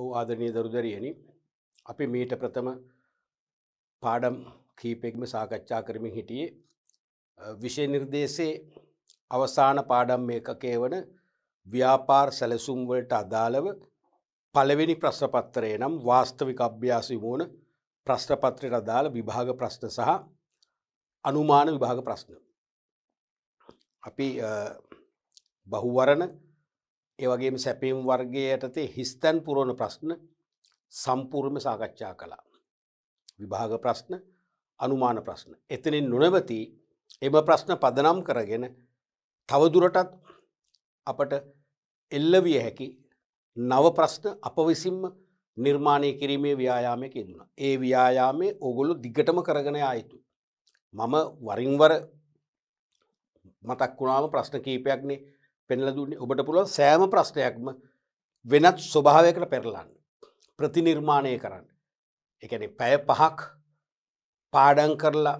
ඔහු ආදරණය දරුදරියනි අපි මීට ප්‍රථම පාඩම් කීපෙක්ම සාකච්ඡා කරමින් හිටියේ විෂය නිර්දේශයේ අවසාන පාඩම් එකකේ වන ව්‍යාපාර් සැලසුම්වලට අදාළව පළවෙනි ප්‍රශ්නපත්‍රය නම් වාස්තවික අභ්‍යාස විමෝන ප්‍රශ්නපත්‍රයට අදාළ විභාග ප්‍රශ්න සහ අනුමාන විභාග ප්‍රශ්න. අපි බහුවරණ ඒවගේම සැපීම් වර්ගයටතේ හිස්තැන් පුරෝණ ප්‍රශ්න සම්පූර්ම සාකච්ඡා කළා. විභාග ප්‍රශ්න අනුමාන ප්‍රශ්න. එතනින් නොනවති එම ප්‍රශ්න පදනම් කරගෙන තවදුරටත් අපට එල්ලවිය හැකි නව ප්‍රශ්න අප විසින්ම නිර්මාණය කිරීමේ ව්‍යයාමය කියෙදුණ. ඒ ව්‍යයාමේ ඔගොලු දිගටම කරගෙන ආයුතු. මම වරින්වර මතක් වුණාම ප්‍රශ්න කීපයක්නේ පෙනල දුන්නේ ඔබට පුළුවන් සෑම ප්‍රශ්නයක්ම වෙනත් ස්වභාවයකට පෙරලන්න. ප්‍රතිනිර්මාණය කරන්න. එකන පැය පහක් පාඩන් කරලා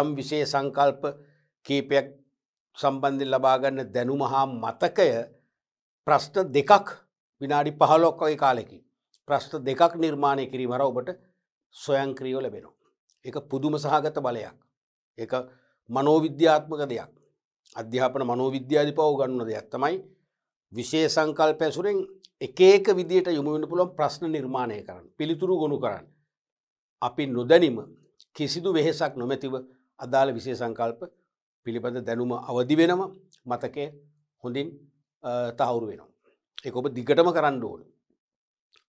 යම් විසේ සංකල්ප කීපයක් සම්බන්ධ ලබාගන්න දැනුම හා මතකය ප්‍රශ්න දෙකක් විනාඩි පහලොක්කගේ කාලෙකි. ප්‍රශ්න දෙකක් නිර්මාණය කිරීමර ඔබට සොයංක්‍රීව ලැබෙනවා. එක පුදුම සහගත බලයක්. එක මනෝවිද්‍යාත්මක දෙයක්. අධ්‍යාපන මනෝවිද්‍යාධිපව ගන්න දෙයක් තමයි විශේ සංකල්ප ඇසුරෙන් එකක විදිට යොමුවෙන පුළොන් ප්‍රශ්න නිර්මාණය කරන්න පිළිතුරු ගොුණු කරන්න. අපි නොදැනීම කිසිදු වෙහෙසක් නොමැතිව අදාළ විශේ සංකල්ප පිළිබඳ දැනුම අවදි වෙනම මතකය හොඳින් තහවුරු වෙනවා. එක ඔබ දිගටම කරන්න ඕන.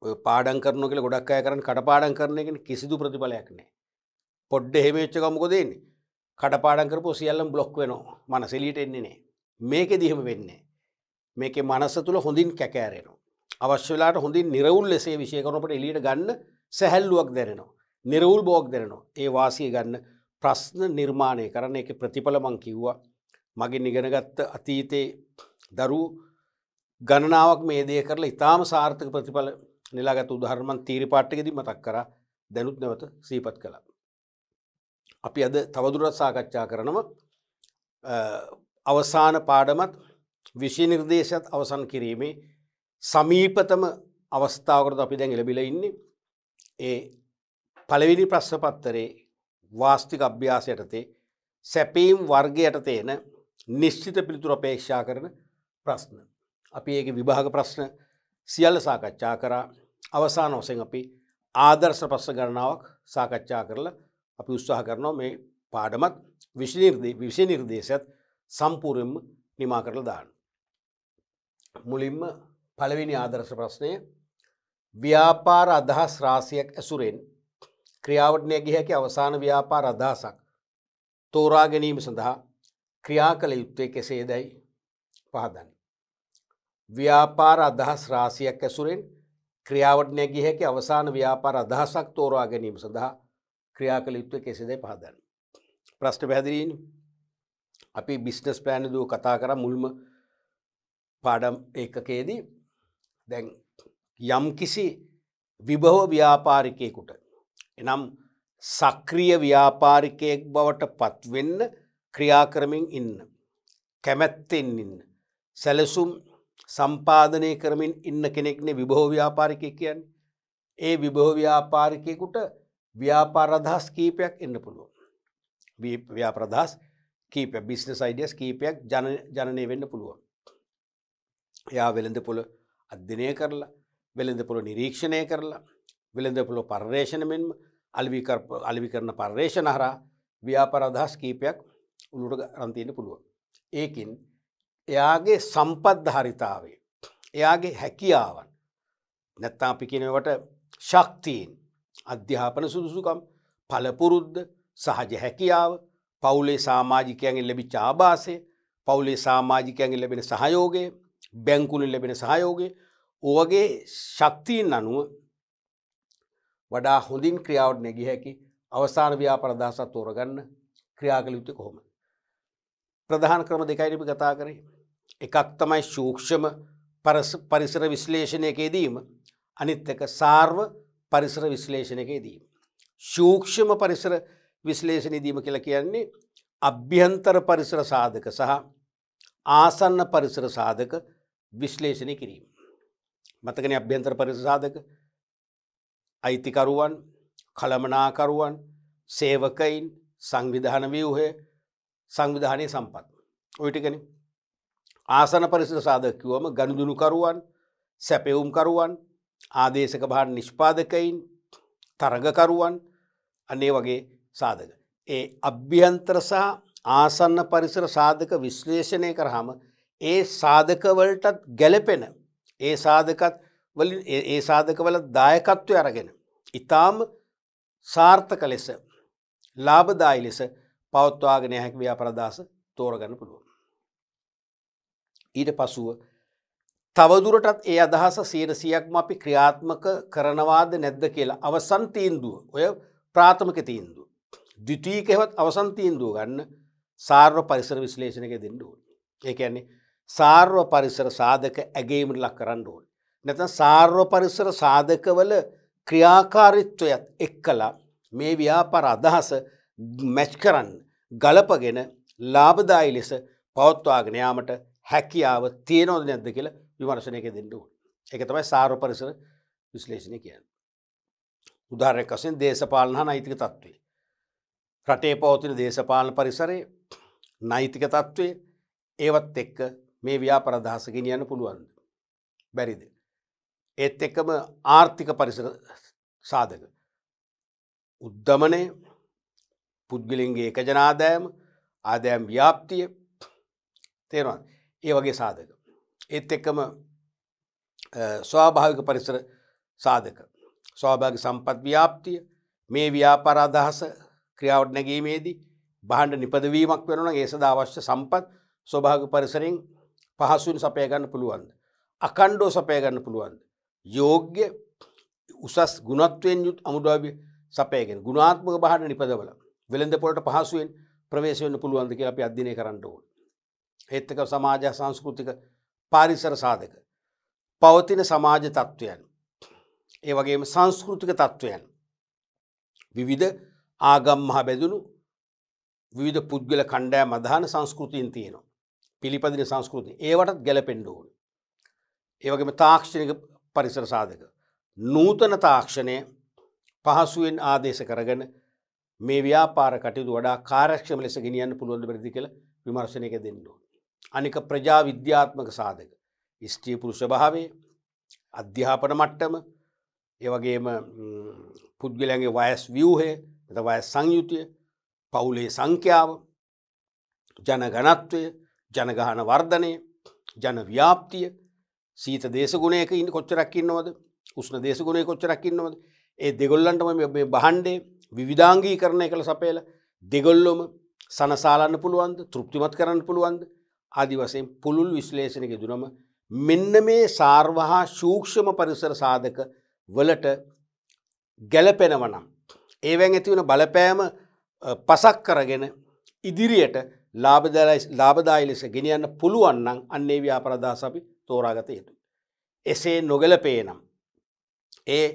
ඔය පාඩන් කරන කියල ගොඩක් අය කරන කටපාඩන් කරන එකෙන කිසිදු ප්‍රතිඵලයක් නෑ. පොඩ්ඩ හෙමච්චකමකො දෙන්නේ කටපාඩන් කරපු සියල්ලම් බ්ලොක් වෙනවා මන සෙලිට එන්නේ නෑ මේක දිහම වෙන්නේ මේක මනස තුළ හොඳින් කැකෑරෙනවා අවශ්‍යලාට හොඳින් නිරවුල් ලෙසේ විශයකරනට එලියට ගන්න සැහැල්ලුවක් දෙරෙනවා නිරවුල් බෝක් දෙරෙනවා ඒ වාසිය ගන්න ප්‍රශ්න නිර්මාණය කරන එක ප්‍රතිඵලමං කිව්වා මගේ නිගෙනගත්ත අතීතයේ දරු ගණනාවක් මේ දේ කරලා ඉතාම සාර්ථක ප්‍රතිඵල නිලාගත් උදාහරණන් තීරිපාට්ටකදී මතක් කරා දැනුත් නැවත සීපත් කළා අපි අද තවදුරත් සාකච්ඡා කරනම අවසාන පාඩමත් විශීනිර්දේශත් අවසන් කිරීමේ සමීපතම අවස්ථාවකරට අපි දැන් එලබිල ඉන්නේ ඒ පළවිනි ප්‍රශ්න පත්තරේ වාස්තික අභ්‍යාස යටතේ සැපීම් වර්ගයට තේන නිශ්චිත පිළිතුර අපේක්ෂා කරන ප්‍රශ්න. අපි ඒක විභාග ප්‍රශ්න සියල්ල සාකච්ඡා කරා අවසාන වසෙන් අපි ආදර්ශ ප්‍රශ්න ගණනාවක් සාකච්ඡා කරලා අපි උත්සාහ කරනවා මේ පාඩමත් විෂය නිර්දේශයත් සම්පූර්යෙන්ම නිමා කරලා දාන්න. මුලින්ම පළවෙනි ආදර්ශ ප්‍රශ්නය ව්‍යාපාර අදහස් රාසියක් ඇසුරෙන් ක්‍රියාවටනය ගිහැකි අවසාන ව්‍යාපාර අදහසක් තෝරා ගැනීම සඳහා ක්‍රියා කළ යුත්තේ කෙසේ දැයි පහදන්න. ව්‍යාපාර අදහස් රාසියක් ඇසුරෙන් ක්‍රියාවටනය ගිහැකි අවසාන ව්‍යාපාර අදහසක් තෝරා ගැනීම සඳහා ක්‍රියා කළ යුත්ව කෙසේදයි පහදන්න. ප්‍රශ්ට පැදිරීන් අපි බිස්නස් පෑන දූ කතා කර මුල්ම පාඩම් ඒකකේදී දැන් යම් කිසි විභව ව්‍යාපාරිකයකුට එනම් සක්‍රිය ව්‍යාපාරිකයෙක් බවට පත්වෙන්න ක්‍රියා කරමින් ඉන්න. කැමැත්තෙන් ඉන්න. සැලසුම් සම්පාධනය කරමින් ඉන්න කෙනෙක්නේ විභෝ ව්‍යාපාරිකය කියන් ඒ විභෝ ව්‍යාපාරිකයකුට ව්‍යාපාරදහස් කීපයක් එන්න පුළුවන්. ව්‍යාප්‍රදහස් කීප බිස්නස් අයිඩියස් කීපයක් ජනනය වෙන්න පුළුවන්. එයා වෙළඳ පොළ අධ්‍යනය කරලා වෙළඳ පොළ නිරීක්ෂණය කරලා වෙළඳ පොළ පර්යේෂණ මෙන්ම අලවි කරන පර්යේෂණ හරා ව්‍යාපරදහස් කීපයක් උළුට රන්තියන්න පුළුවන්. ඒකින් එයාගේ සම්පද්ධහරිතාවේ එයාගේ හැකියාවන් නැත්තා පිකිනවට ශක්තිීන් අධ්‍යාපන සුදුසුකම් පලපුරුද්ද සහජ හැකියාව පවුලේ සාමාජිකයන්ගෙන් ලැබි චාභාසය පවුලේ සාමාජිකයන්ගෙන් ලැබෙන සහයෝගය බැංකුලින් ලැබෙන සහයෝගය ඕගේ ශක්තිීන් අනුව වඩා හොඳින් ක්‍රියාවට නැගි හැකි අවසාන ව්‍යාපරදහසත් තෝරගන්න ක්‍රියාගලයුතු කොහොම. ප්‍රධාන ක්‍රම දෙකයිනිපි කතා කරේ. එකක් තමයි ශූක්ෂම පරිසර විශ්ලේෂණයකේදීම අනිත් එක සාර්ව පරිසර විශ්ලේෂණකයේදී. ශූක්ෂම පරිසර විශ්ලේෂණයදීම කියලා කියන්නේ අභ්‍යන්තර පරිසර සාධක සහ ආසන්න පරිසර සාධක විශ්ලේෂණය කිරීම. මතකන අභ්‍යන්තර පරිසර සාධක අයිතිකරුවන් කළමනාකරුවන් සේවකයින් සංවිධාන වියවහය සංවිධානය සම්පත්. ඔයිටිකන ආසන පරිසර සාධකකිවම ගණදුනුකරුවන් සැපවුම්කරුවන් ආදේශක භාර නිෂ්පාදකයින් තරගකරුවන් අනේ වගේ සාධක. ඒ අභ්‍යන්තර සහ ආසන්න පරිසර සාධක විශ්ලේෂණය කරහම ඒ සාධකවලටත් ගැලපෙන ඒ සාධකත් ඒ සාධකවල දායකත්වය අරගෙන. ඉතාම සාර්ථක ලෙස ලාබදායි ලෙස පවත්වාගෙන හැකි ව්‍යාපරදාස තෝරගන්න පුළුවන්. ඊට පසුව තවදුරටත් ඒ අදහස සීර සියක්ම අපි ක්‍රියාත්මක කරනවාද නැද්ද කියලා අවසන් තීන්දුව ඔය ප්‍රාථමක තීන්දුව. දිටීකෙවත් අවසන් තීන්දුව ගන්න සාර්ව පරිසර විශ්ලේෂණක දෙන්නුව. ඒකන්නේ සාර්ව පරිසර සාධක ඇගේමට ලක් කරන්න ඕන. නැත සාර්ව පරිසර සාධකවල ක්‍රියාකාරිත්වයත් එක් කලා මේ ව්‍යාපර අදහස මැච් කරන්න ගලපගෙන ලාබදායි ලෙස පවත්වාගෙනයාමට හැකියාව තියෙනෝද නැද්ද කියලා විමර්ශනයක දෙන්න ඕන එක තමයි සාර පරිසර විශ්ලේෂණය කියන්න. උදාරයක් වසෙන් දේශපාලන හා නෛතික තත්ත්වේ. රටේ පවතින දේශපාලන පරිසරයේ නෛතික තත්ත්වය ඒවත් එක්ක මේ ව්‍යාපර අදහස ගෙනියන්න පුළුවන්ද. බැරිද. ඒත් එක්කම ආර්ථික පරිසර සාධක. උද්ධමනය පුද්ගලින්ගේ එකජනාදෑම ආදෑම් ව්‍යාප්තිය තේරවන් ඒ වගේ සාධක. ඒත් එක්කම ස්වාභාවික පරිසර සාධක. ස්වාභාග සම්පත් ව්‍යාප්තිය මේ ව්‍යාපාර අදහස ක්‍රියාවට නැගීමේදී බහන්ඩ නිපදවීමක් වෙනන ඒ සද අවශ්‍ය සම්පත් ස්වභාග පරිසරෙන් පහසුන් සපයගන්න පුළුවන්ද. අකණ්ඩෝ සපයගන්න පුළුවන්ද. යෝග්‍ය උසස් ගුණත්වයෙන් යුත් අමුදාවි සපයගෙන් ගුණාත්මක බහට නිපදවල වෙළඳ පොලට පහසුවෙන් ප්‍රවේශවන්න පුළුවන්ද කිය අපි අධ්‍යනය කරන්න ඕන. ඒත්තක සමාජ සංස්කෘතික පාරිසර සාධක පවතින සමාජ තත්ත්වයන් ඒ වගේම සංස්කෘතික තත්ත්වයන් විවිධ ආගම් මහා බැදුණු විධ පුද්ගල කණ්ඩෑ මධාන සංස්කෘතියන් තියෙනවා පිළිපදින සංස්කෘති ඒවටත් ගැලපෙන්ඩුවන ඒවගේම තාක්ෂණක පරිසර සාධක නූතන තාක්ෂණය පහසුවෙන් ආදේශ කරගන මේ ව්‍යාපාර කටයුතු වඩා කාරක්ෂම ලෙස ගෙනියන්න පුළුවන් ප්‍රදි කළ විමර්ශනයක දෙන්නුවන් අනික ප්‍රජා විද්‍යාත්මක සාධක ස්ත්‍රී පුරුෂ භාවේ අධ්‍යාපන මට්ටම ඒවගේම පුද්ගලන්ගේ වයස් වියූහය එත වයස් සංයුතිය පවුලේ සංඛ්‍යාව ජනගනත්වය ජනගහන වර්ධනය ජන ව්‍යාප්තිය සීත දේශගුණයක ඉන්න කොච්චරක්කින්නවද උෂ්ණ දේශගුණය කොච්චරක්කින්නවද ඒ දෙගොල්ලන්ටම මේ බහන්්ඩේ විවිධාංගී කරණය කළ සපේල දෙගොල්ලොම සනසාලන්න පුළුවන්ද තෘප්තිමත් කරන්න පුළුවන්ද ආදි වසයෙන් පුළුල් විශ්ලේෂණක දුනම මෙන්න මේ සාර්වහා ශූක්ෂම පරිසර සාධක වලට ගැලපෙනවනම්. ඒවැන් ඇතිවන බලපෑම පසක් කරගෙන ඉදිරියට ලාබදායි ලෙස ගෙනියන්න පුළුවන්නන් අන්නේ ව්‍යාපරදාස අපි තෝරාගත යුතු. එසේ නොගැලපේනම්. ඒ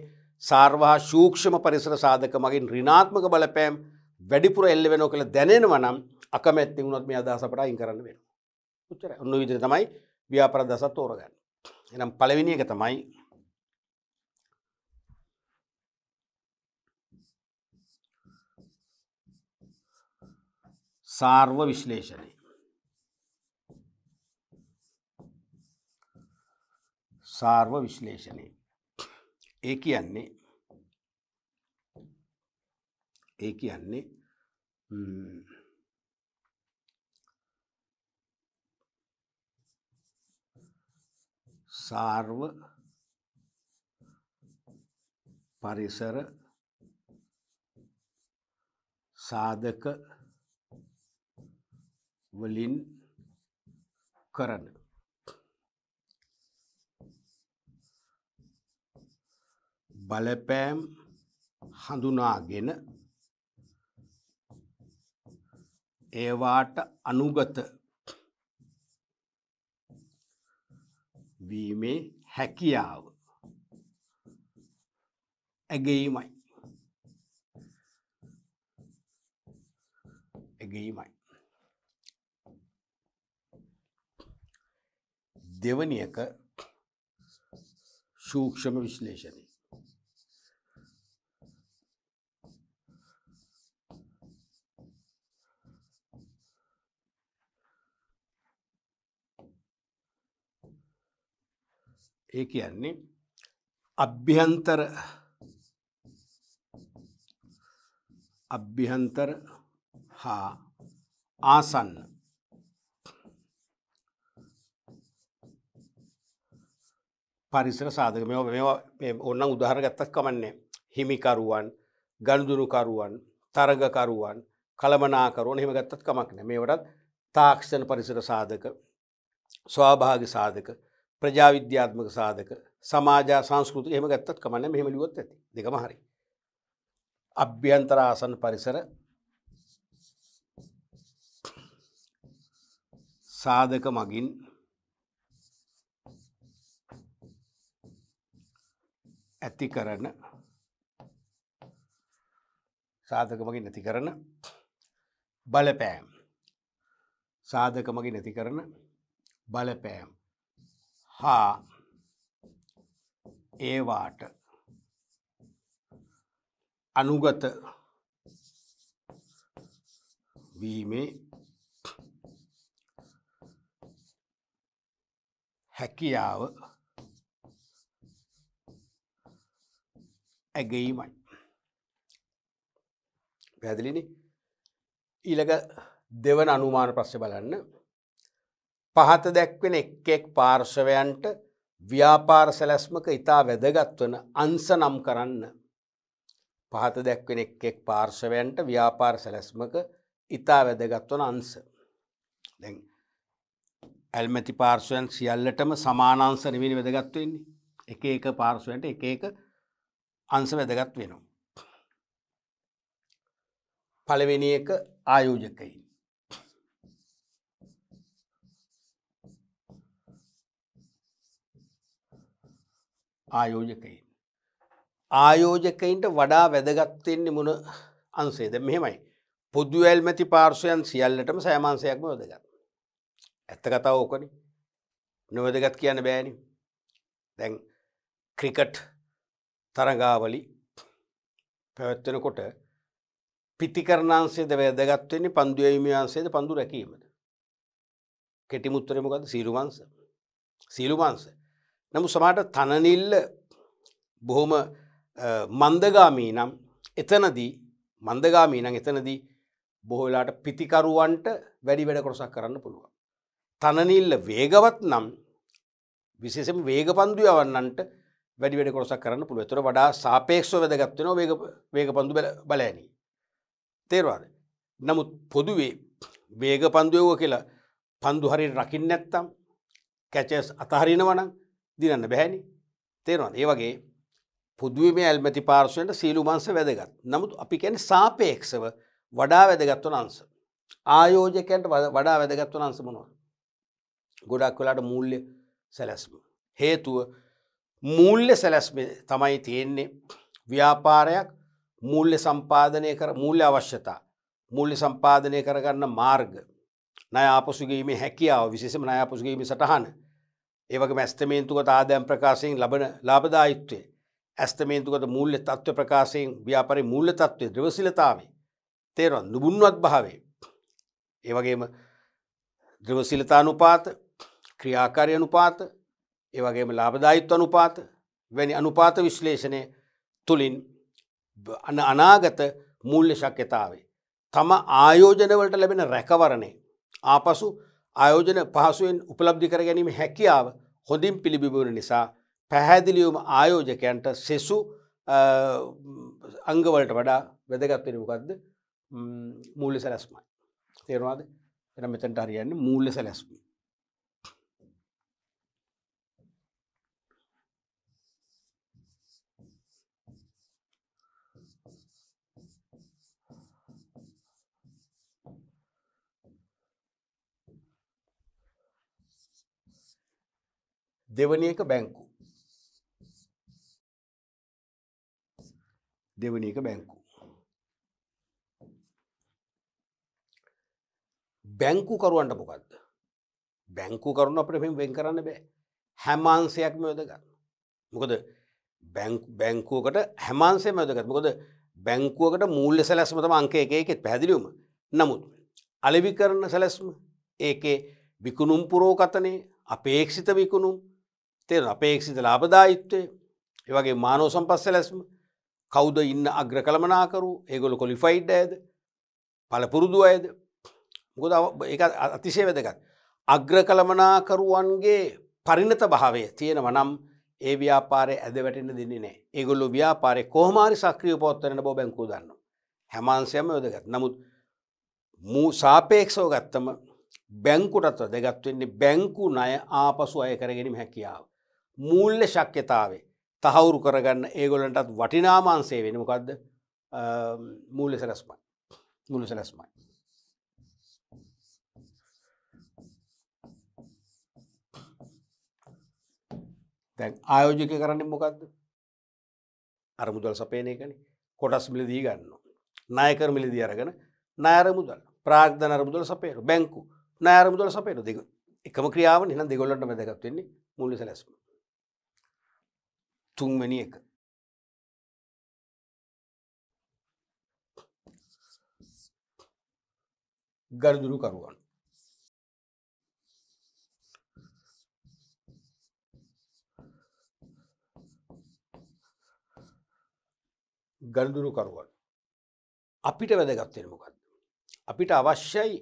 සාර්වා ශූක්ෂම පරිසර සාධක මගින් රිනාත්මක බලපෑම් වැඩිපුර එල්ල වෙනෝ කළ දැනෙනවනම් අකමැත්ති වුණොත් මේ අදහස පටයින් කරන්න වෙන. උච්චර ඔන්න විදිර තමයි ව්‍යාපර දසත් තෝරගන්න එනම් පලවෙනි එක තමයි සාර්ව විශ්ලේෂණය සාර්ව විශ්ලේෂණය ඒ කියන්නේ ඒ කියන්නේ සාර්ව පරිසර සාධක වලින් කරන බලපෑම් හඳුනාගෙන ඒවාට අනුගත වීමේ හැකියාව ඇගීමයි ඇගීමයි දෙවනි එක සූක්ෂම විශ්ලේෂණය ඒ කියන්නේ අභ්‍යන්තර අභ්‍යන්තර හා ආසන්න පරිසර සාධක මෙ මේ ඔන්න උදාහර ගත්තක් කමන්නේ හිමිකරුවන් ගණදුරුකරුවන් තරගකරුවන් කළමනාකරුවන් හෙම ගත්තත් කමක්න මේවටත් තාක්ෂණ පරිසර සාධක ස්වාභාග සාධක ප්‍රජාවිද්‍යාත්මක සාධක සමාජ සංස්කෘති එහම ගත්තත් කමන්න මෙහම ලියොත් ඇති දෙකම හරි. අභ්‍යන්තර ආසන් පරිසර සාධක මගින් ඇති කරන සාධක මගින් ඇති කරන බලපෑම් සාධක මගින් ඇති කරන බලපෑම් හා ඒවාට අනුගත වීමේ හැකියාව ඇගීමයි පැදිලිනි ඊළඟ දෙවන අනුමාන ප්‍රශ්්‍ය බලන්න පහත දැක්වෙන එක් එක් පාර්ශවයන්ට ව්‍යාපාර සැලැස්මක ඉතා වැදගත්වන අන්ස නම් කරන්න. පහත දැක්වෙන එක් එක් පාර්ශවයන්ට ව්‍යාපාර සැලැස්මක ඉතා වැදගත්වන අන්ස. දැන් ඇල්මැති පාර්ශවයන් සියල්ලටම සමානංස නිවිනි වැදගත්වවෙන්නේ එක එක පාර්ශවයට එක එක අන්ස වැදගත් වෙනවා. පළවෙනි එක ආයෝජකයින්. ආයෝජකයි. ආයෝජකයින්ට වඩා වැදගත්වෙන්නේ මුණ අන්සේද මෙහෙමයි. පුද්දුවැල් මැති පාර්ශවයන් සියල්ලටම සෑමාන්සයක්ම වැදගත්. ඇත්ත කතාව ඕකන නොවදගත් කියන්න බෑනි දැන් ක්‍රිකට් තරගාවලි පැවැත්වෙනකොට පිතිකරණන්සේද වැදගත්වන්නේ පන්දුවීමයන්සේද පඳු රැකීමද කෙටිමුත්තරමකද සීරුවන්ස සීලුවන්සේ නමු සමාට තනනිල්ල බොහොම මන්දගාමී නම් එතනදී මන්දගාමී නම් එතනදී බොහෝලාට පිතිකරුවන්ට වැඩි වැඩ කොටසක් කරන්න පුළුවන්. තනනිල්ල වේගවත් නම් විශේෂම වේග පන්දු යවන්නන්ට වැඩි වැඩ කොටසක් කරන්න පුළුව තුර වඩා සාපේක්ෂව වැදගත්වෙන වේග පන්දු බලෑනී. තේරවාද. නමුත් පොදුවේ වේග පන්දුයෝග කියලා පන්දු හරි රකින්න නැත්තම් කැචස් අතහරිනවනම් දිනන්න බැහැනි තේරවාද ඒ වගේ පුදුවම ඇල්මැති පාර්ශවයට සීලුමංස වැදගත් නමුත් අපි කැන සාපේක්ෂව වඩා වැදගත්ව අන්ස ආයෝජකන්ට වඩා වැදගත්ව අන්සමනවා ගොඩක් වෙලාට මුූල්්‍ය සැලැස්ම හේතුව මූල්්‍ය සැලැස්ම තමයි තියෙන්නේ ව්‍යාපාරයක් මුූල්්‍ය සම්පාධනය කර මුූල්්‍ය අවශ්‍යතා මුූල්්‍ය සම්පාධනය කරගන්න මාර්ග නය අපසුගේීම හැකියාව විශේෂම නය අපසුගේීම සටහන ඒවගේ ඇස්තමේන්තුගත ආදයම් ප්‍රකාශයෙන් ලබන ලාබදායිත්වය ඇස්තමේන්තුකට මූල්‍ය තත්ව ප්‍රකාශයෙන් ව්‍යාපරි මූල්‍ය තත්වය ද්‍රවසිලතාවේ තේරොන් නුබුන්වත් භාවේ ඒවගේම ද්‍රවසිලතානුපාත ක්‍රියාකාරය අනුපාත ඒවගේම ලාබදායිත්ව අනුපාත වැනි අනුපාත විශ්ලේෂණය තුළින් අනාගත මූල්‍ය ශක්්‍යතාවේ තම ආයෝජනවලට ලැබෙන රැකවරණේ ආපසු ආයෝජන පහසුවෙන් උපලබ්ධි කර ගැනීම හැකියාව හොඳින් පිළිබිබුණ නිසා පැහැදිලියුම ආයෝජකයන්ට සෙසු අංගවලට වඩා වැදගත්වෙන මොකක්ද මූල්ල සැලැස්මයි. තේරවාද එන මෙතැන්ට අරියන්න මූල්ල සැලැස්මී දෙවනි එක බැංකු. දෙවනි එක බැංකු. බැංකු කරුවන්ට මොකක්ද? බැංකු කරුණ අපිට මෙහෙම වෙන් කරන්න බෑ. හැමාංශයක්ම වැදගත්. මොකද බැංකුවකට හැමාන්සේ මැදගත් මොකද බැංකුවකට මූල්ල සැලැස්ම තම අංක එක එකෙත් පැදිලියුම නමුත් අලවි කරන සැලැස්ම ඒකේ විකුණුම් පුරෝකතනය අපේක්ෂිත විකුණුම් තෙරන අපේක්ෂිත ලාබදායිත්වය ඒවගේ මානෝ සම්පස්ස ලැස්ම කෞද ඉන්න අග්‍ර කළමනාකරු ඒගොල කොලිෆයිඩ් ඇද පලපුරුදු අයද ගොද අතිශය වැදකත් අග්‍ර කළමනාකරුවන්ගේ පරිණත භාවය තියෙනව නම් ඒ ව්‍යාපාරය ඇද වැටෙන දෙන්නේ නෑ ඒගොල්ලු ව්‍යාපාරය කෝමාරි සක්‍රිය පොත්තරන බෝ බැංකූ දන්න හැමාන්සයම යොදගත් නමුත් මූ සාපේක්ෂව ගත්තම බැංකුටත්ව දෙගත්වවෙන්නේ බැංකු නය ආපසු අය කරගෙනීම හැකියාව මූල්්‍ය ශක්්‍යතාවේ තහවුරු කරගන්න ඒගොලන්ටත් වටිනාමාන්සේ වෙනමකක්ද මූල්‍ය සැලස්මයි මුළු සැලස්මයි. දැන් ආයෝජක කරන්න මොකක්ද අරමුදල් සපේනයකන කොටස් මිලදී ගන්න. නායකර මිලදී අරගෙන නායර මුදල් ප්‍රාග්ධන අරමුදල සපේරු බැංකු නායර මුදල සපේරු දෙක එකම ක්‍රියාව නිහ දෙගොල්ලට මැදකත්වෙන්නේ මුලි සැලස්ම. තුන්වැනි එක ගරදුරු කරුවන් ගල්දුරු කරුවන් අපිට වැදගත්වෙන මොකක්ද අපිට අවශ්‍යයි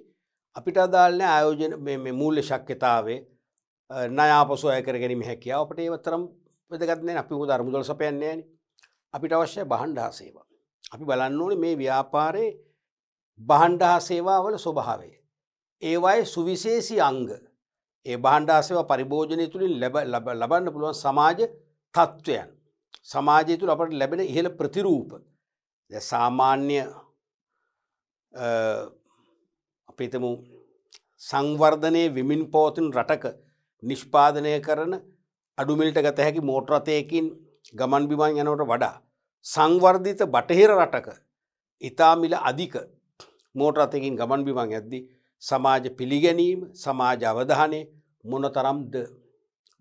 අපිට අදාලන ආයෝජන මූල්‍ය ශක්්‍යතාවේ නයාපසු අය කර ගැනීම හැකියාව අපට ඒවතරම් වැදගත්නෑ අපි හො ධර්මුදල සපයන්නේ අපිට අවශ්‍ය බහන්්ඩා සේවා. අපි බලන්න ඕන මේ ව්‍යාපාරයේ බහන්්ඩා සේවාවල ස්වභාවය. ඒවයි සුවිශේසි අංග ඒ බහන්්ඩාසේව පරිභෝජනය තුළින් ලබන්න පුළුවන් සමාජ තත්ත්වයන්. සමාජය තුළ අපට ලැබෙන ඉහළ ප්‍රතිරූප සාමාන්‍ය අපිතමු සංවර්ධනය විමින් පෝතින් රටක නිෂ්පාදනය කරන අඩුමිල්ට ගත හැකි මෝටරතයකින් ගමන් බිමන් යනවට වඩා සංවර්ධිත බටහිර රටක ඉතාමිල අධික මෝටරතයකින් ගමන් බිමන් ඇද්දි සමාජ පිළිගැනීම සමාජ අවධානය මොනතරම්ද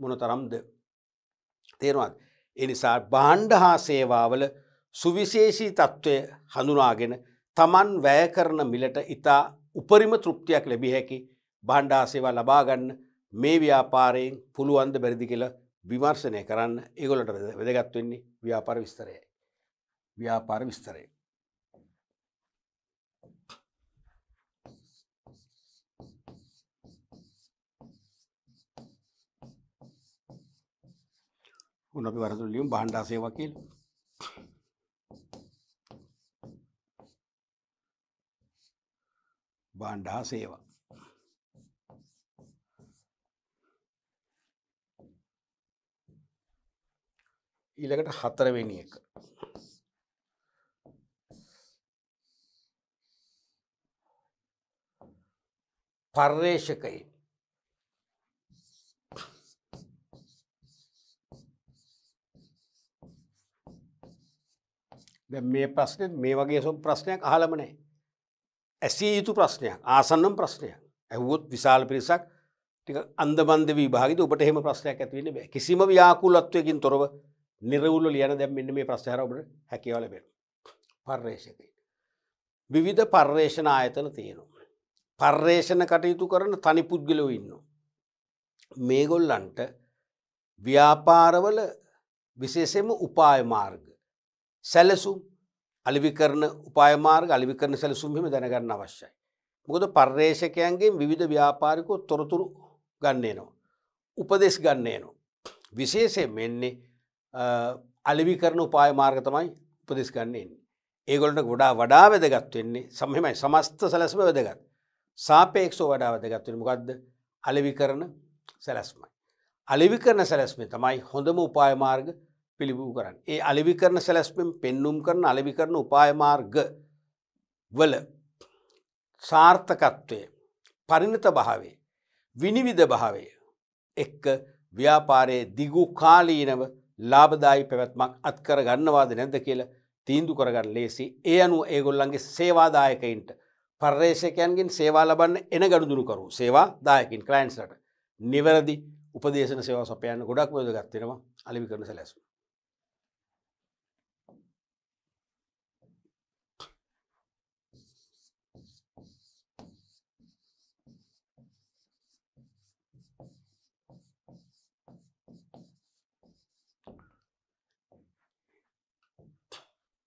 මොනතරම්ද තේරවත් එනිසා බාණ්ඩ හා සේවාවල සුවිශේෂී තත්ත්වය හඳුනාගෙන තමන් වැය කරන මිලට ඉතා උපරිම තෘප්තියක් ලැබි හැකි බණ්ඩාසේවා ලබාගන්න මේ ව්‍යාපාරයෙන් පුළුවන්ද බැරිදි කියලා විමර්ශනය කරන්න ඒගොලට වැදගත් වෙන්නේ ව්‍යාපාර විස්තරය ව්‍යාපාර විස්තරය උන්න අපි වරතුල ලියුම් බහන්ඩා සේවා කියලා. බහන්ඩා සේවා ඊළඟට හතරවෙනි එක පර්යේෂකයි මේ ප්‍රශ්නය මේ වගේ සොම් ප්‍රශ්නයක් අහලමනේ ඇසිය යුතු ප්‍රශ්නයක් ආසන්නම් ප්‍රශ්නයක් ඇහුවොත් විශාල පිරිසක් ටික අන්දබන්ද වී භාගිත ඔබට එහෙම ප්‍රශ්නයක් ඇතිවෙන්න බෑ කිසිම ව්‍යාකූලත්වයකින් තොරව නිරවුල්ල ලියන දැම් මෙන්න මේ ප්‍රශ්නහරවට හැකිවල බෙන පර්යේෂකයි. විවිධ පර්යේෂණ ආයතන තියෙනවා. පර්යේෂණ කටයුතු කරන තනි පුද්ගලෝ ඉන්න. මේගොල්ලන්ට ව්‍යාපාරවල විශේෂම උපායමාර්ග සැලසුම් අලිවි කරන උපායමාර්ග අලිවි කරන සැලසුම්හිම දැනගන්න අවශ්‍යයි. මොකද පර්යේෂකයන්ගේ විධ ව්‍යාපාරිකෝ තොරතුරු ගන්නේනවා. උපදෙස් ගන්නේනවා. විශේෂය මෙන්නේ අලිවි කරන උපාය මාර්ග තමයි උපදෙස් ගන්නේ. ඒගොලට ගොඩා වඩා වැදගත් වෙන්නේ සමහෙමයි සමස්ත සැලැස්ම වැදගත්. සාපේක්ෂෝ වඩා වැදගත්වෙන මොකක්ද අලිවි කරන සැලැස්මයි. අලිවි කරන සැලැස්මේ තමයි හොඳම උපායමාර්ග පිළිබූ කරන්න. ඒ අලිවි කරන සැලැස්මෙන් පෙන්නුම් කරන අලිවි කරන උපායමාර්ග වල සාර්ථකත්වය පරිණත භාවේ විනිවිධ භාවය එක්ක ව්‍යාපාරයේ දිගු කාලීනව ලාබදායි පැවැත්මක් අත්කර ගන්නවාද නැද කියලා තීන්දු කරගන්න ලේසි ඒ අනුව ඒගොල්ලන්ගේ සේවාදායකයින්ට පර්යේෂකයන්ගෙන් සේවා ලබන්න එන ගඩුදුරුකරු සේවා දායකින් කලයින්ස්ලට නිවැරදි උපදේශන සේවා සපයන්න ගොඩක් යොද ගත්තෙනවා අලිවි කරන සැලැසු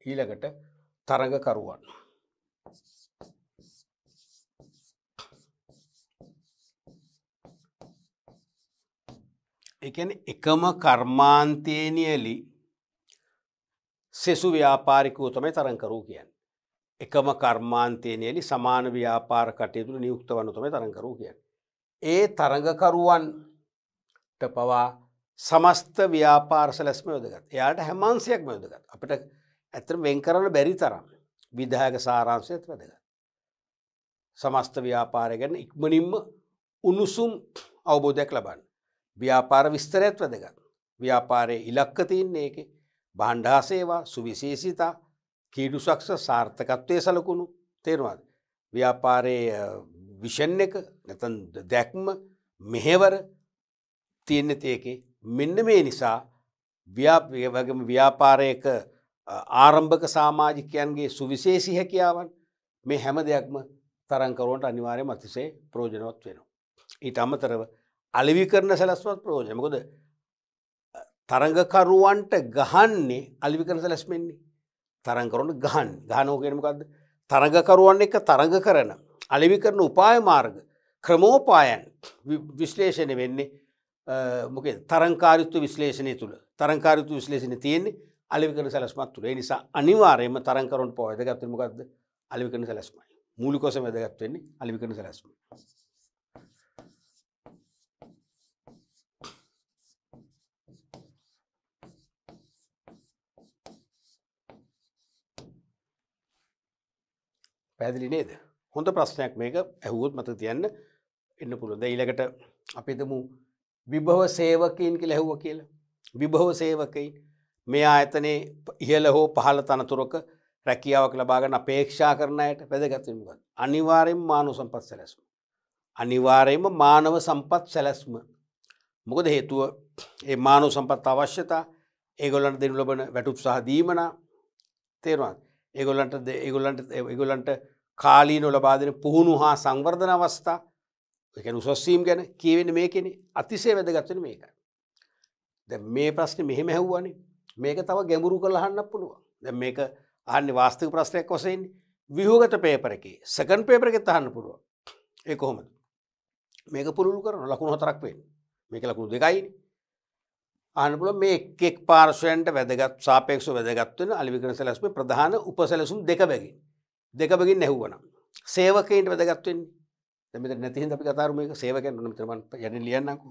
ඊළඟට තරඟකරුවන්. එකන එකම කර්මාන්තයනියලි සෙසු ව්‍යාපාරිකූ තමයි තරංකරූ කියන්. එකම කර්මාන්තයනයලි සමාන ව්‍යාපාර කටයුතු නියුක්ත වනු තමයි තරංකරූ කියන්. ඒ තරඟකරුවන්ට පවා සමස්ත ව්‍යාපාර සැලස්ම යෝදගත් එයාට හැමන්සයක් මයෝදගත් අපිට ඇතර වෙන් කරන්න බැරි තරම් විදායක සාරාංශය ඇත් වැදග. සමස්ත ව්‍යාපාරය ගැන ඉක්මනින්ම උණුසුම් අවබෝධයක් ලබන්න. ව්‍යාපාර විස්තරයත් වැදගත්. ව්‍යාපාරය ඉලක්කතින්නේ එක බණ්ඩා සේවා සුවිශේසිතා කීඩුසක්ෂ සාර්ථකත්වය සලකුණු තේරවාද. ව්‍යාපාරයේ විෂන් එක නැතන් දැක්ම මෙහෙවර තියෙන්න තයකේ මෙන්න මේ නිසා ව්‍යාප වගේම ව්‍යාපාරයක ආරම්භක සාමාජිකයන්ගේ සුවිශේෂි හැකියාවන් මේ හැම දෙයක්ම තරංකරුවන්ට අනිවාර්ය මතිසේ ප්‍රෝජනවත් වෙනවා. ඊට අමතරව අලිවි කරන සැලස්වත් ප්‍රෝජනකොද තරඟකරුවන්ට ගහන්නේ අලිවි කරන සැලැස්මෙන්නේ තරංකරුවන්ට ගහන් ගහනෝකෙනමකක්ද තරඟකරුවන් එක තරඟ කරන අලිවි කරන උපාය මාර්ග ක්‍රමෝපායන් විශ්ලේෂණය වෙන්නේ මොකේ තරංකාරයුත්තු විශ්ලේෂණය තුළ තරංකාරයුතු විශ්ලේෂණ තියෙන්නේ අලිවිකන සැලස්මත් තුළ නිසා අනිවාරයම තරන්කරට පොවදගත්ත මොකක්ද අලිවිකන සැලස්මයි මූලිකොස වැදගත්වවෙන්නේ අලිවිකන සැලස්ම. පැදිලි නේද හොඳ ප්‍රශ්නයක් මේක ඇහුවොත් මත තියන්න එන්න පුළුව දැයිලකට අපිතමු විභව සේවකයින් කිය ලැහුව කියලා විභව සේවකයින් මේ ආයතනයේ ඉහල හෝ පහළ තනතුරක රැකියාවක් ලබාගන්න අපේක්ෂා කරනයට පැදගතමක. අනිවාරයෙන් මානු සම්පත් සැලැස්ම. අනිවාරයම මානව සම්පත් සැලැස්ම. මොකද හේතුව ඒ මානු සම්පත් අවශ්‍යතා ඒගොලන්ට දෙනු ලබන වැටුප් සහදීමන තේරවාන් ඒගොල්ලන්ට ඒගොල්ලන්ට ඒගොල්ලන්ට කාලී නොලබාදන පුහුණු හා සංවර්ධන අවස්ථා එකන උසස්සීම් ගැන කියවෙන මේ කෙනෙ අතිසේ වැදගත්වන මේකයි. ද මේ ප්‍රශ්න මෙහෙම හැව්වානේ මේක තව ගැඹුරු කළ හන්න පුළුවන් දැ මේක අන්න වාස්තික ප්‍රශ්නයක් වසයෙන් විහෝගත පේපරකි සකන් පේපරගෙත් අහන්න පුළුවන් ඒ කොහොමද මේක පුරුල් කරන ලකුණු හතරක් වෙන් මේක ලකුණු දෙකයි අනපුල මේ එක් පාර්ශවයන්ට වැදගත් සාපේක්ෂ වැදගත්වන අලිවිකරන සැලස්ම ප්‍රධාන උපසැලසුම් දෙක බැගින් දෙක බැගින් නැහුවනම් සේවකයින්ට වැදගත්වෙන් මෙ නැතිහිද අපි කතාරුම සේවකෙන් නතරමන් යන ලියන්නකු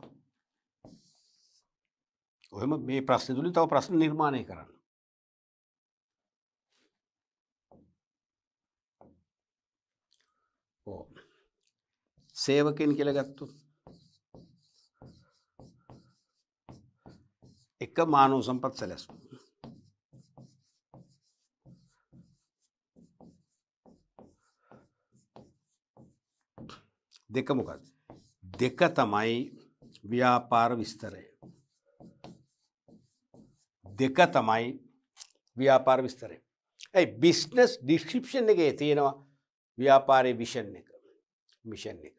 ඔහම මේ ප්‍රශ්න තුළි තව ප්‍රශ්න නිර්මාණය කරන්න ඕ සේවකෙන් කියල ගත්තු එක මානව සම්පත් සැලැස්ම දෙක මොකක්ද දෙක තමයි ව්‍යාපාර විස්තරය දෙක තමයි ව්‍යාපාර විස්තරය. ඇයි බිස්නස් ඩිස්ක්‍රිප්ෂන් එකේ තියෙනවා ව්‍යාපාරය විෂන් එක මිෂන් එක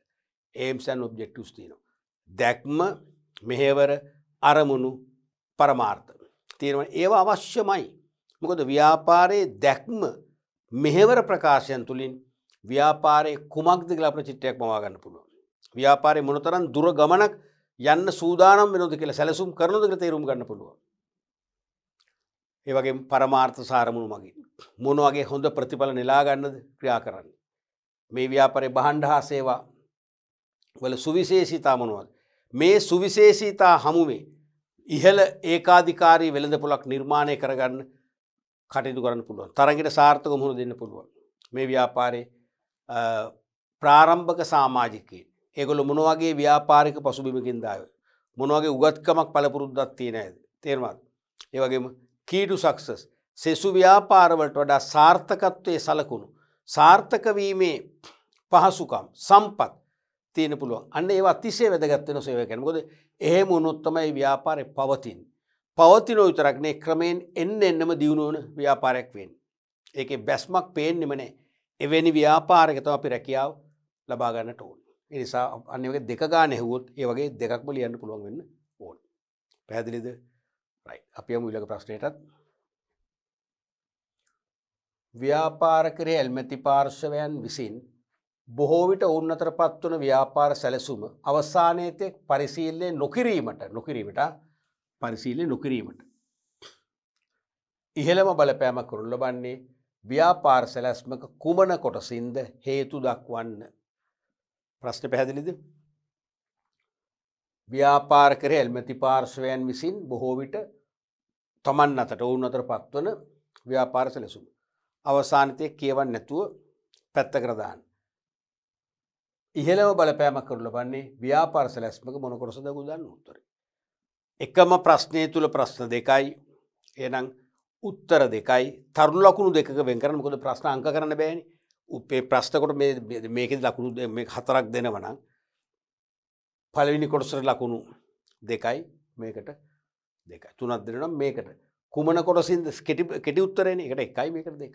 ඒම්සන් ඔබ්ජෙක්ටස් තියනවා. දැක්ම මෙහෙවර අරමුණු පරමාර්ථ. තියෙනවා ඒවා අවශ්‍යමයි. මොකද ව්‍යාපාරයේ දැක්ම මෙහෙවර ප්‍රකාශයන් තුළින් ව්‍යාපාරයේ කුමක්ද කියලා අපිට චිත්‍රයක් මවා ගන්න පුළුවන්. ව්‍යාපාරයේ මොනතරම් දුර ගමනක් යන්න සූදානම් වෙනවද කියලා සැලසුම් කරනවද කියලා තේරුම් ගන්න පුළුවන්. ඒවගේ පරමාර්ථ සාරමුණු මගින්. මොනවගේ හොඳ ප්‍රතිඵල නිලාගන්නද ක්‍රියා කරන්න. මේ ව්‍යාපරය බහන්්ඩ හා සේවා වල සුවිශේෂීතා මොනවද. මේ සුවිශේෂීතා හමුවේ ඉහළ ඒකාධිකාරී වෙළඳ පුළක් නිර්මාණය කරගන්න කටයුතු කරන්න පුළුවන් තරගෙට සාර්ථක මුහුණ දෙන්න පුළුවන් මේ ව්‍යාපාරය ප්‍රාරම්භක සාමාජිකයේ ඒගොල මොනවගේ ව්‍යාපාරික පසුබිමකින් දාව. මොනවගේ උගත්කමක් පලපුරුද්දත් තියෙන ඇද තේරමත් ඒවගේම කීඩු සක්සස් සෙසු ව්‍යාපාරවලට වඩා සාර්ථකත්වය සලකුණු. සාර්ථකවීමේ පහසුකම් සම්පත් තියෙන පුළුවන් අන්න ඒ අතිසේ වැදගත්වෙන සේවකැන ගොද එහෙම උනොත්තමයි ව්‍යාපාරය පවතින්. පවතින විතරක්නේ ක්‍රමයෙන් එන්න එන්නම දියුණුවන ව්‍යාපාරයක් වෙන්. ඒක බැස්මක් පේෙන්න්නමනේ එවැනි ව්‍යාපාරකතව අපි රැකියාව ලබාගන්න ටෝන්. එනිසා අන්නක දෙක ගානෙහුවොත් ඒ වගේ දෙකක්ම ලියන්න පුළුවන් වෙන්න ඕන්. පැදිලිද අපිය මුලක ප්‍රශ්නයටත් ව්‍යාපාර කරේ ඇල්මැති පාර්ශවයන් විසින් බොහෝ විට ඔවුන් අතර පත්වන ව්‍යාපාර සැලසුම අවසානයේතෙක් පරිශීල්ලය නොකිරීමට නොකිරීමට පරිශීල්ලය නොකිරීමට. ඉහළම බලපෑම කරුල් ලබන්නේ ව්‍යාපාර සැලැස්මක කුමන කොටසින්ද හේතු දක්වන්න. ප්‍රශ්න පැහැදිලිද. ව්‍යාපාර කර ඇල්මැති පාර්ශවයන් විසින් බොහෝ විට තමන් අතට ඔවුන් අතර පත්වන ව්‍යාපාර සැලසුම්. අවසානතය කියවන් නැතුව පැත්ත කරදාන්න. ඉහලව බලපෑමක් කරල බන්නේ ව්‍යාපාර සැලැස්මක මොනකොරසද ගුදන්න උත්තර. එකම ප්‍රශ්නය තුළ ප්‍රශ්න දෙකයි එනම් උත්තර දෙකයි තරු ලකුණු දෙක වෙන්කරන කොද ප්‍රශ්න අංක කරන බෑනි උපේ ප්‍රශ්නකොට මේක ලකුණු හතරක් දෙනවනම් පලවිනි කොටසර ලකුණු දෙකයි මේකට දෙක තුනත් දෙනම් මේකට කුමන කොටසින්ද කෙටි කෙටි උත්තරෙන එකට එකයි මේකට දෙක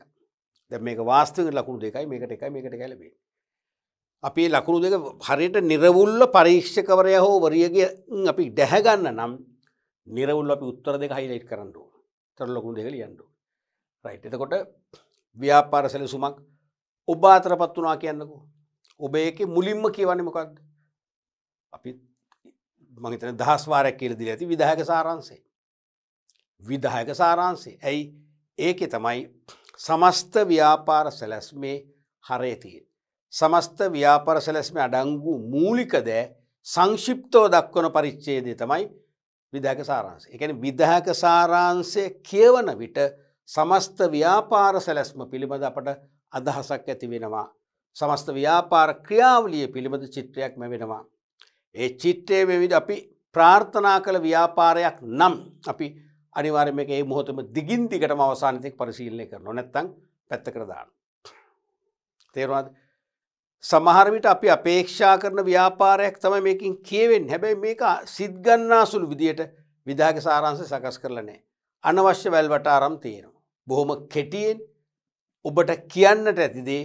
දැ මේක වාස්තවෙන් ලකුණු දෙකයි මේකට එකයි මේකට ගැලබේ අපි ලකුණු දෙක හරියට නිරවුල්ල පරීක්ෂකවරය හෝ වරියගේ අපි ඩැහැගන්න නම් නිරවුල් අපි උත්තර දෙක හයිලයිට් කරන්නඩුව තර ලොකුණු දෙක ලියන්ඩු රයි් එතකොට ව්‍යාපාර සැලසුමක් ඔබ අතරපත් වනා කියන්නකු ඔබ එක මුලින්ම කියවන්නේ මොකක්ද අපිත් මහිතන දහස්වාරයක් කියල දිල ඇති විදාහක සාරන්සේ. විදාහක සාරාන්සේ ඇයි ඒක තමයි සමස්ත ව්‍යාපාර සැලැස්මේ හරේතිය. සමස්ත ව්‍යාපාර සැලැස්මේ අඩංගු මූලිකද සංශිප්තෝ දක්වන පරිච්චේදය තමයි විදහක සාරාන්ස. එකන විදහක සාරාන්සය කියවන විට සමස්ත ව්‍යාපාර සැලැස්ම පිළිබඳ අපට අදහසක් ඇති වෙනවා. සමස්ත ව්‍යාපාර ක්‍රියාවලිය පිළිබඳ චිත්‍රයක් මැවෙනවා. ඒ චිත්තය වෙවිද අපි ප්‍රාර්ථනා කළ ව්‍යාපාරයක් නම් අපි අනිවාර්ම ඒ මොහොතම දිගින්දිකටම අවසානතික පරිශීලනය කර නොනැත්තං පැත්ත කරදාන්න. තේරවාද සමහරවිට අපි අපේක්ෂා කරන ව්‍යාපාරයක් තම මේකින් කියවෙන් හැබැයි මේක සිද්ගන්නා සුළු විදියට විදාග සාරංශ සකස් කරලනෑ. අනවශ්‍ය වැල්වට ආරම් තියෙනවා. බොහොම කෙටියෙන් ඔබට කියන්නට ඇතිදේ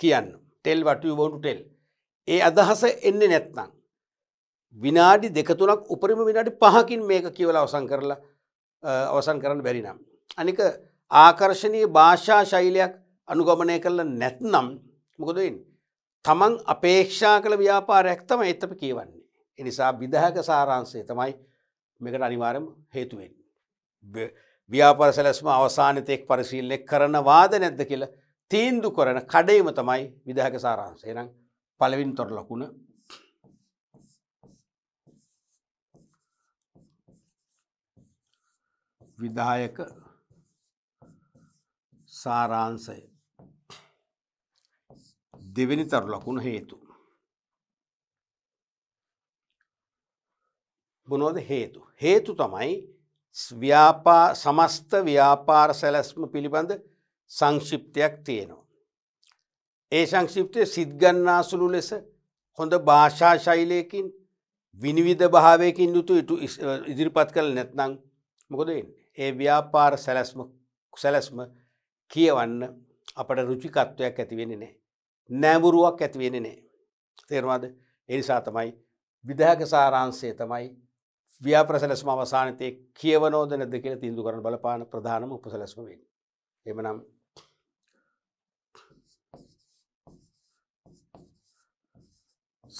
කියන්න. ටෙල් වටු වොටු ටෙල්. ඒ අදහස එන්නේ නැත්නම්. විනාඩි දෙකතුනක් උපරිම විනාඩි පහකින් මේක කියවල අවසන් කරලා අවසන් කරන්න බැරිනම්. අනික ආකර්ශණය භාෂා ශෛලයක් අනුගමනය කරල නැත්නම් මොකදයින්. තමන් අපේක්ෂා කළ ව්‍යාපාරයක් තම එත්තප කියවන්නේ. එනිසා විදහක සාරාන්සේ තමයි මේකට අනිවාරම හේතුවෙන්. ව්‍යාපර සැලස්ම අවසානතයෙක් පරිශීලනෙක් කරනවාද නැද්ද කියලා තීන්දු කරන කඩේම තමයි විදහක සාරාන්සේ නම් පලවින් තොර ලකුණ විදායක සාරාංශය දෙවෙනි තරු ලකුණ හේතු මොනවද හේතු හේතු තමයි ව්‍යාපා සමස්ත ව්‍යාපාර සැලැස්ම පිළිබඳ සංශිප්තයක් තියෙනවා. ඒ සංශිප්තය සිද්ගන්නාසුළු ලෙස හොඳ භාෂා ශෛලයකින් විනිවිධ භාවයකින් යුතු ඉටු ඉදිරිපත් කළ නැත්නම් මොකද එන්න. ඒ ව්‍යාපාර සැලැස්ම සැලැස්ම කියවන්න අපට රුචිකත්වයක් ඇතිවෙන නෑ. නෑබුරුවක් ඇතිවෙන නෑ. තේරවාද එනිසා තමයි විදහක සාරාන්සේ තමයි ව්‍යාප්‍රසලස්ම අවසානතය කියවනෝද නැද කියල තිීන්දු කරන බලපාන ප්‍රධානම උපසලස්ම වේ. එමනම්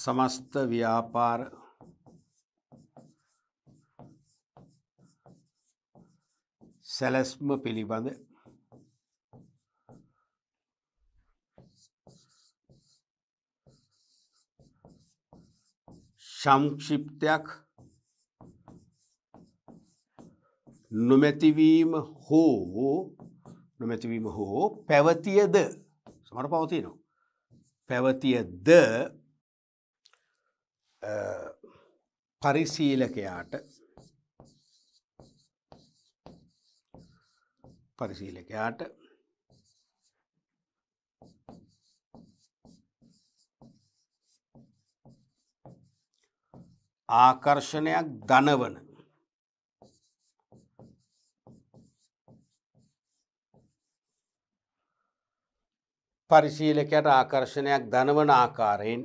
සමස්ත ව්‍යාපාර සැලැස්ම පිළිබඳ සංක්ෂිප්තයක් නොමැතිවීම හෝ නොමැතිවීම හෝ පැවතියද සමර පවතිනවා. පැවතියද පරිසීලකයාට පරිශීලකයාට ආකර්ෂණයක් දනවන පරිශීලකයට ආකර්ෂණයක් දනවන ආකාරයෙන්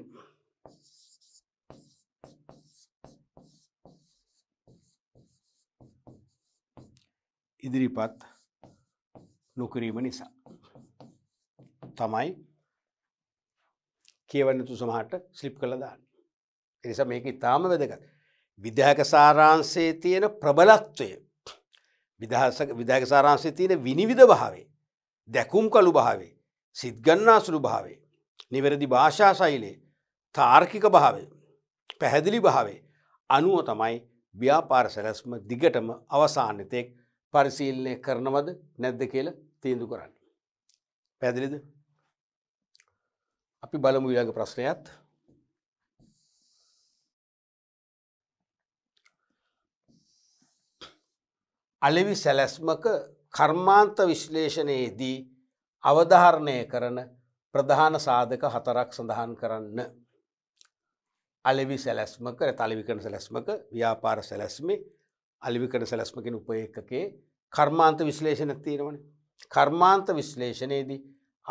ඉදිරිපත් නොකිරීම නිසා. තමයි කියවන්නතු සමහට ස්ලිප් කළ දාන්න. එනිසා මේක ඉතාම වැදගත්. විදහක සාරාන්සේ තියෙන ප්‍රබලත්වය විදහක සාරාන්සේ තියෙන විනිවිධ භාවේ දැකුම් කළු භාවේ සිද්ගන්නා සුළු භාවේ නිවැරදි භාෂා සෛලේ තාර්කික භාවේ පැහැදිලි භාවේ අනුව තමයි ව්‍යාපාර සැලැස්ම දිගටම අවසාන්‍යතෙක් පරිශීලනය කරනවද නැද්ද කියලා තීන්දු කරන්න. පැදිලිද අපි බලමු ඊළඟ ප්‍රශ්නයත් අලෙවි සැලැස්මක කර්මාන්ත විශ්ලේෂණයේදී අවධාරණය කරන ප්‍රධාන සාධක හතරක් සඳහන් කරන්න. අලෙවි සැලැස්මක තලිවිකන සැලැස්මක ව්‍යාපාර සැලැස්මේ අලිවිකන සැලැස්මකින් උපයකකේ කර්මාන්ත විශ්ලේෂණ තියෙනවනේ කර්මාන්ත විශ්ලේෂණයේදී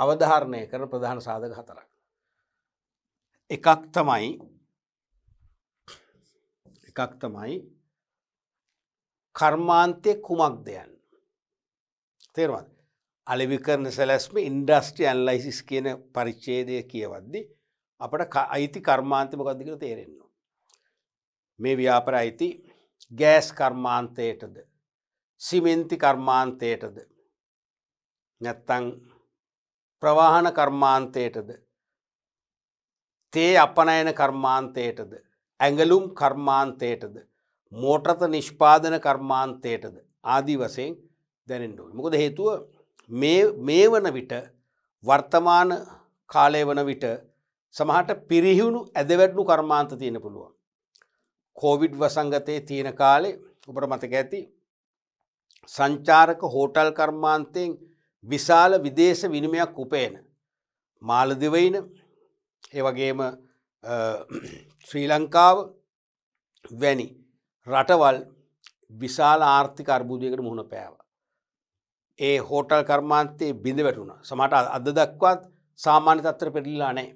අවධාරණය කරන ප්‍රධාන සාධක හතරක්. එකක් තමයි එකක් තමයි කර්මාන්තය කුමක් දෙයන්. තේරවත් අලිවිකරන සැලැස්ම ඉන්ඩස්ට්‍රි ඇන්ලයිසිස් කියන පරිච්චේදය කියවද්දි අපට අයිති කර්මාන්තමකදදිකට තේරෙන්න. මේ ව්‍යාපර අයිති ගෑස් කර්මාන්තයටද සිමෙන්ති කර්මාන්තයටද නැත්තං ප්‍රවාහන කර්මාන්තයටද තේ අපනයන කර්මාන්තයටද ඇඟලුම් කර්මාන්තයටද මෝටත නිෂ්පාදන කර්මාන්තයටද ආදී වසයෙන් දැනෙන්ඩුව. මොකද හේතුව මේ වන විට වර්තමාන කාලය වන විට සමහට පිරිහිුණු ඇදවැට්නු කර්මාන්ත තියෙන පුළුවන්. කෝවිඩ් වසංගතයේ තියෙන කාලේ උපට මතක ඇති සංචාරක හෝටල් කර්මාන්තයෙන් විශාල විදේශ විනිමයක් උපේන මාලදිවයින ඒවගේම ශ්‍රී ලංකාව වැනි රටවල් විශාල ආර්ථික අර්බුදයකට මුහුණ පෑව. ඒ හෝටල් කර්මාන්තයේ බිඳ වැටුණ සමට අද දක්වත් සාමාන්‍ය තත්ත්‍ර පෙටිල්ලා නෑ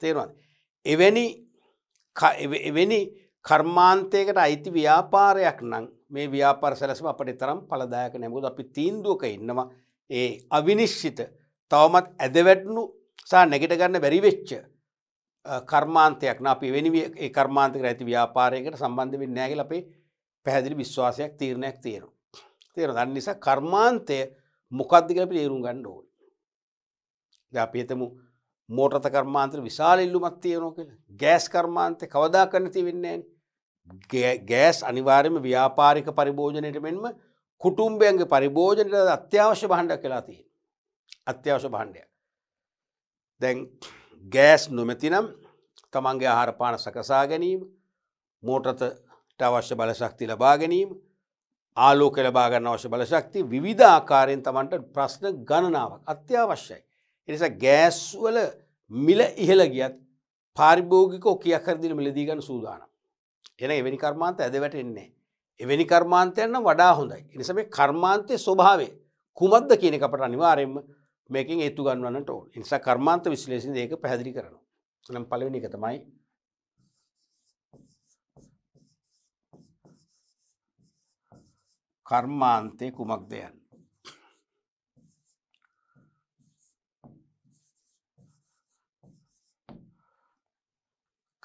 තේරවාද. එවැනි එවැනි කර්මාන්තයකට අයිති ව්‍යාපාරයක් නම් මේ ව්‍යාපාර සැලසම අපට තරම් පලදායක නැමුද අපි තීන්දුවක ඉන්නවා ඒ අවිනිශ්චිත තවමත් ඇදවැටනු සහ නැගටගන්න බැරිවෙච්ච කර්මාන්තයක් න අපි වෙනි කර්මාන්තක ඇති ව්‍යාපාරයකට සම්බන්ධ වෙන්න නෑගල අපේ පැහැදිලි විශ්වාසයක් තීරණයක් තියෙනු. තේර දන්න නිසා කර්මාන්තය මොකක්දිකලට ඒරුම් ගණ්ඩ ඕල්. ද අපේතම මෝටත කර්මාන්ත්‍ර විශාල ඉල්ලුමත් තියනෝ කියල ගෑස් කර්මාන්තය කවදා කරන තිවෙන්නේ ගෑස් අනිවාර්යම ව්‍යාපාරික පරිභෝජනයට මෙන්ම කුටුම්බයන්ගේ පරිභෝජනයට අත්‍යවශ්‍ය බහණ්ඩක් කියලා තියෙන. අත්‍යවශ්‍ය බහණ්ඩය. දැන් ගෑස් නොමැතිනම් තමන්ගේ ආහාරපාන සකසා ගැනීම මෝටතට අවශ්‍ය බලශක්ති ලබා ගැනීම ආලෝක ලබාගන්න අවශ්‍ය බලශක්ති විධ ආකාරයෙන් තමන්ට ප්‍රශ්න ගණනාවක් අත්‍යවශ්‍යයි. එනිසා ගෑස්වල මිල ඉහළ ගියත් පාරිභෝගිකෝ කියකරදින මිලදීගන්න සූදානම්. එන එවැනි කර්මාන්ත ඇදවැටෙන්නේ. එවැනි කර්මාන්තයන්න වඩා හොඳයි. එනිසම කර්මාන්තය ස්වභාවේ කුමක්ද කියනක අපට අනිවාරෙන්ම මේකින් ඒතු ගන්නවන්නට ඕ නිසා කර්මාන්ත විශ්ලේෂණ ඒක පැදිි කරනවා නම් පලවෙනි එක තමයි කර්මාන්තය කුමක් දෙයන්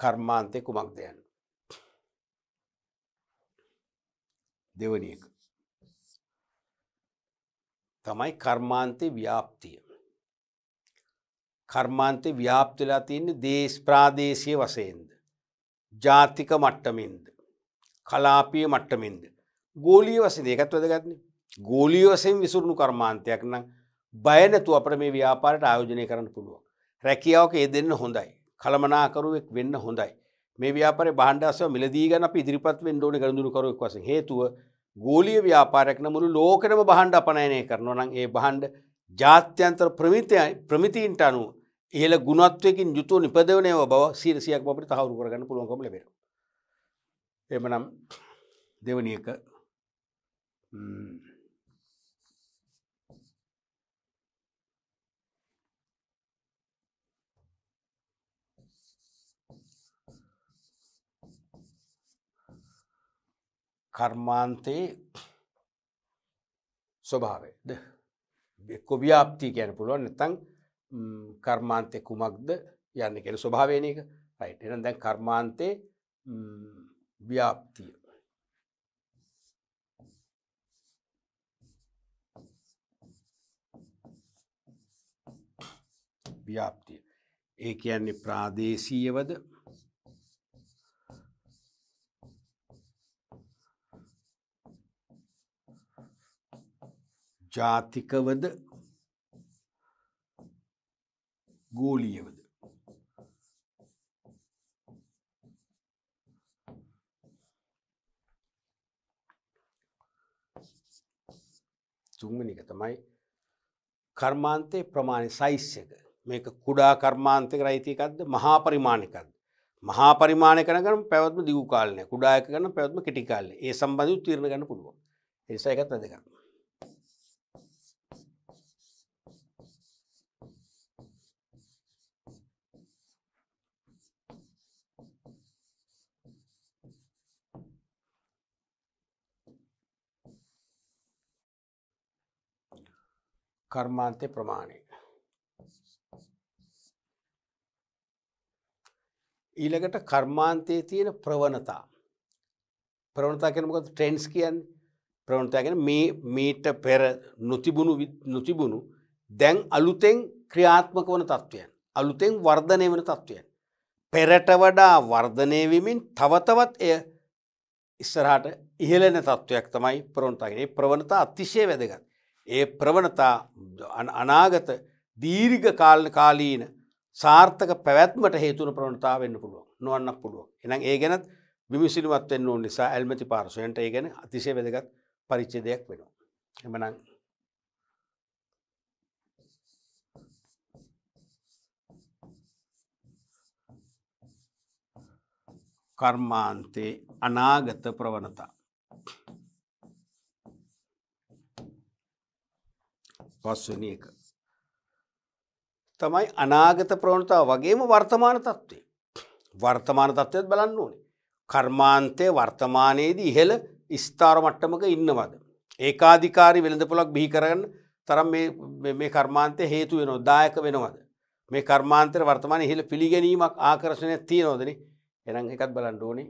කර්මාන්තය කුමක් දෙයන්න දෙවනි එක. තමයි කර්මාන්තේ ව්‍යාප්තිය. කර්මාන්තේ ව්‍යාප්තිලා තියන්නේ දේශ ප්‍රාදේශය වසයෙන්ද. ජාතික මට්ටමින්ද. කලාපිය මට්ටමින්ද. ගෝලිය වසිද ඒකත් වදගත්න ගෝලිය වසයෙන් විසුරුණු කර්මාන්තයක් නම් බයනැතු අපට මේ ව්‍යාපාරට ආයෝජනය කරන්න පුළුවන්. රැකියාවක ඒ දෙන්න හොඳයි. කළමනාකරුවෙක් වෙන්න හොඳයි. මේ ව්‍යාපර බාණ්ඩාසව මිලදී ගන්න අප ඉදිරිපත් වෙන් ඩෝන කරඳුරුකරුවක් වස හේතුව ගෝලිය ව්‍යාපාරයක් නමුළු ලෝකරම බහන්ඩ අපනයනය කරනවා නම් ඒ බහන්ඩ ජාත්‍යන්තර ප්‍රමිතිීන්ට අනු ඒල ගුණත්වයකින් යුතු නිපදවනය බව සීරසියක් අපට තහවරු කරගන්න පුළුවන්කම ලබෙර එමනම් දෙවනියක 嗯。Mm. කර්මාන්තයේ ස්වභාවයද එක්කො ව්‍යාප්ති ගැන පුළුවන් නැතං කර්මාන්තය කුමක්ද යන්න කෙන ස්වභාවයන එක රයිට එන දැන් කර්මාන්තේ ව්‍යාප්තිය ව්‍යාප්තිය ඒ කියන්නේ ප්‍රාදේශීයවද ජාතිකවද ගෝලියවද තුන්වෙනි එක තමයි කර්මාන්තේ ප්‍රමාණය සයිස් එක මේක කුඩා කර්මාන්තයක රයිති එකක්ද මහා පරිමාණිකක්ද මහා පරිමාණය කරනකම පැවැත්ම දිගු කාලය කුඩා එක කරන පැවැත්ම කෙටි කාලය ඒ සම්බන්ධව තීරණ ගන්න පුළුවන් ඒ නිසා එකත් වැදගත් කර්මාන්තය ප්‍රමාණය. ඊළඟට කර්මාන්තයේ තියෙන ප්‍රවණතා. ප්‍රවණතා කියන මොකද ට්‍රෙන්ඩ්ස් කියන්නේ? ප්‍රවණතා කියන්නේ මේ මීට පෙර නොතිබුණු නොතිබුණු දැන් අලුතෙන් ක්‍රියාත්මක වන තත්වයන්. අලුතෙන් වර්ධනය වන තත්වයන්. පෙරට වඩා වර්ධනය වෙමින් තව තවත් එය ඉස්සරහට ඉහළෙන තත්වයක් තමයි ප්‍රවණතා කියන්නේ. ප්‍රවණතා අතිශය වැදගත්. ඒ ප්‍රවණතා අනාගත දීර්ඝ කාලකාලීන සාර්ථක පැවැත්මට හේතුන ප්‍රවණතා වෙන්න පුළුව නොවන්න පුළුව එනම් ඒ ගැනත් විමිසිලිමත් වෙන්න ඕන නිසා ඇල්මති පාර්සුවන්ට ඒ ගැන අතිශය වැදගත් පරිච්චදයක් වෙනවා. එමනං කර්මාන්තේ අනාගත ප්‍රවණතා පස්වෙනි එක. තමයි අනාගත ප්‍රවණතාව වගේම වර්තමාන තත්ත්වේ. වර්තමාන තත්ත්වයත් බලන්න ඕනේ. කර්මාන්තය වර්තමානයේදී ඉහළ ස්ථාර මට්ටමක ඉන්නවද. ඒකාධිකාරි වෙළඳපොලක් බිහි කරන්න තරම් මේ කර්මාන්තය හේතු වෙන දායක වෙනවද. මේ කර්මාන්තර වර්තමාන ඉහළ පිළිගැනීමක් ආකර්ශණය තියනෝදන එනම් එකත් බලන්න ඕනේ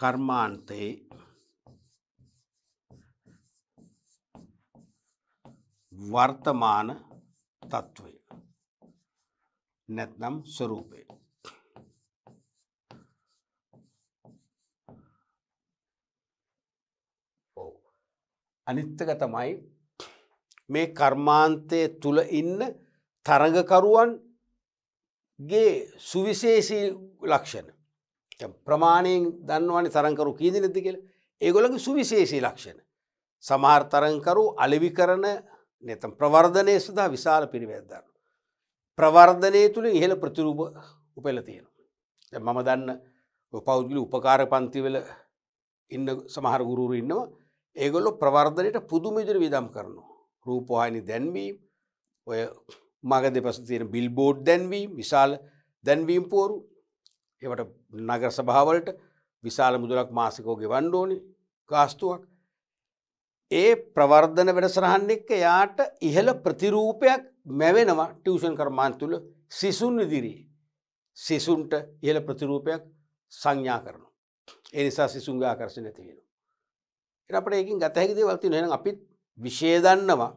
කර්මාන්තයේ වර්තමාන තත්ත්වය නැත්නම් ස්වරූපය අනිත්තක තමයි මේ කර්මාන්තය තුළ ඉන්න තරඟකරුවන්ගේ සුවිශේෂී ලක්ෂණ ප්‍රමාණයෙන් දන්නවනි තරංකරු කීදිනෙති කියල ඒගොලගේ සුවිශේෂී ලක්ෂණ සමහර් තරංකරු අලිවි කරන නැතම් ප්‍රවර්ධනය සඳහා විශාල පිරිවැදදන්න. ප්‍රවර්ධනය තුළින් ඉහළ ප්‍රතිරූප උපෙල තියෙනවා. මම දන්න පෞද්ගලි උපකාර පන්තිවල ඉන්න සමහර ගුරුරු ඉන්නවා ඒගොල්ලො ප්‍රවර්ධනයට පුදුමිදිර විදම් කරනවා. රූපවාහිනි දැන්වීම් ඔය මග දෙපස තියෙන බිල්බෝඩ් දැන්වීම් විශාල දැන්වීම් පෝරු ඒවට නගර සභාවලට විශාල මුදුලක් මාසිකෝ ගෙවන්ඩෝනි ගාස්තුවක් ඒ ප්‍රවර්ධන වැඩසරහන් එක්ක යාට ඉහළ ප්‍රතිරූපයක් මැවෙනවා ටියෂන් කර්මාන් තුළ සිසුන් ඉදිරී. සිසුන්ට ඉහළ ප්‍රතිරූපයක් සංඥා කරනු. එනිසා සිසුන්ග ආකර්ශ නැතිවෙන. එනට ඒකින් ගතහැකිද වල්ති හෙන අපිත් විශය දන්නවා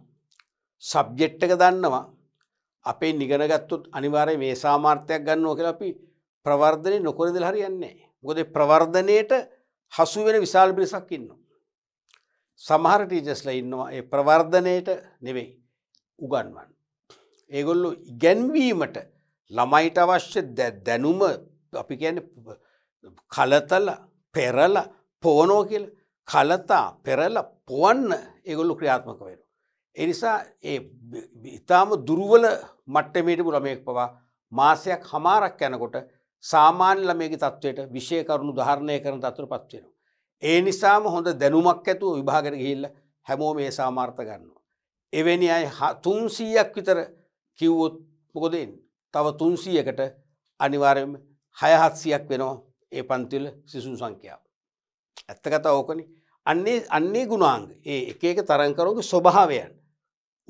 සබ්ජෙට්ටක දන්නවා අපේ නිගනගත්තුත් අනිවාරය මේ සාමාර්ථයක් ගන්නවා කියලා අපි ප්‍රවර්ධනය නොකොරදල් හරි යන්නේ. ගොදේ ප්‍රවර්ධනයට හසුවෙන විශාල් පිරිසක් ඉන්නවා. සමහර ටීචස්ලා ඉන්නවා ඒ ප්‍රවර්ධනයට නෙවෙයි උගන්වන්. ඒගොල්ලු ඉගැන්වීමට ළමයිට අවශ්‍ය දැනුම අපි කියන කලතල පෙරල පෝනෝ කියල කලතා පෙරල පොවන්න ඒගොල්ලු ක්‍රියාත්මක වෙන. එනිසා ඒ ඉතාම දුරුවල මට්ටමේට පුළමයෙක් පවා මාසයක් හමාරක් යැනකොට සාමාන්‍ය ළමයගේ තත්ත්වයට විෂය කරුණු ධාරණය කරන තත්වර පත්වෙනවා. ඒ නිසාම හොඳ දැනුමක් ඇතුව විභාගර ගිහිල්ල හැමෝ මේ සාමාර්ථ ගන්නවා. එවැනි අයි තුන්සීයක් විතර කිව්වොත් මොකොදෙන් තව තුන්සීයකට අනිවාරයම හයහත්සියක් වෙනවා ඒ පන්තිල සිසුන් සංඛ්‍යාව. ඇත්ත කතා ඕකන අන්නේ අන්නේ ගුණාංග ඒ එක එක තරංකරෝගේ ස්වභාවයන්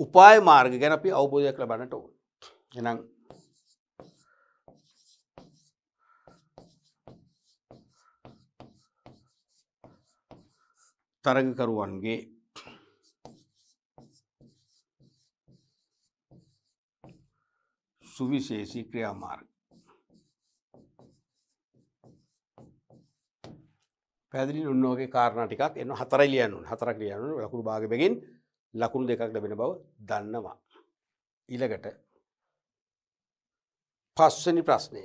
උපාය මාර්ග ගැන අපි අවබෝධයක් ලබන්නට ඕන එනම් තරගකරුවන්ගේ සුවිශේෂී ක්‍රියාමාර්ග පැදිලි උන්නෝගේ කාරණ ටිකක් එන්න හතරයි ලියනුන් හතරක් ලියනු ලකුණු භාගබැගින් ලකුණු දෙකක් ලැබෙන බව දන්නවා. ඊළඟට පස්වනි ප්‍රශ්නය.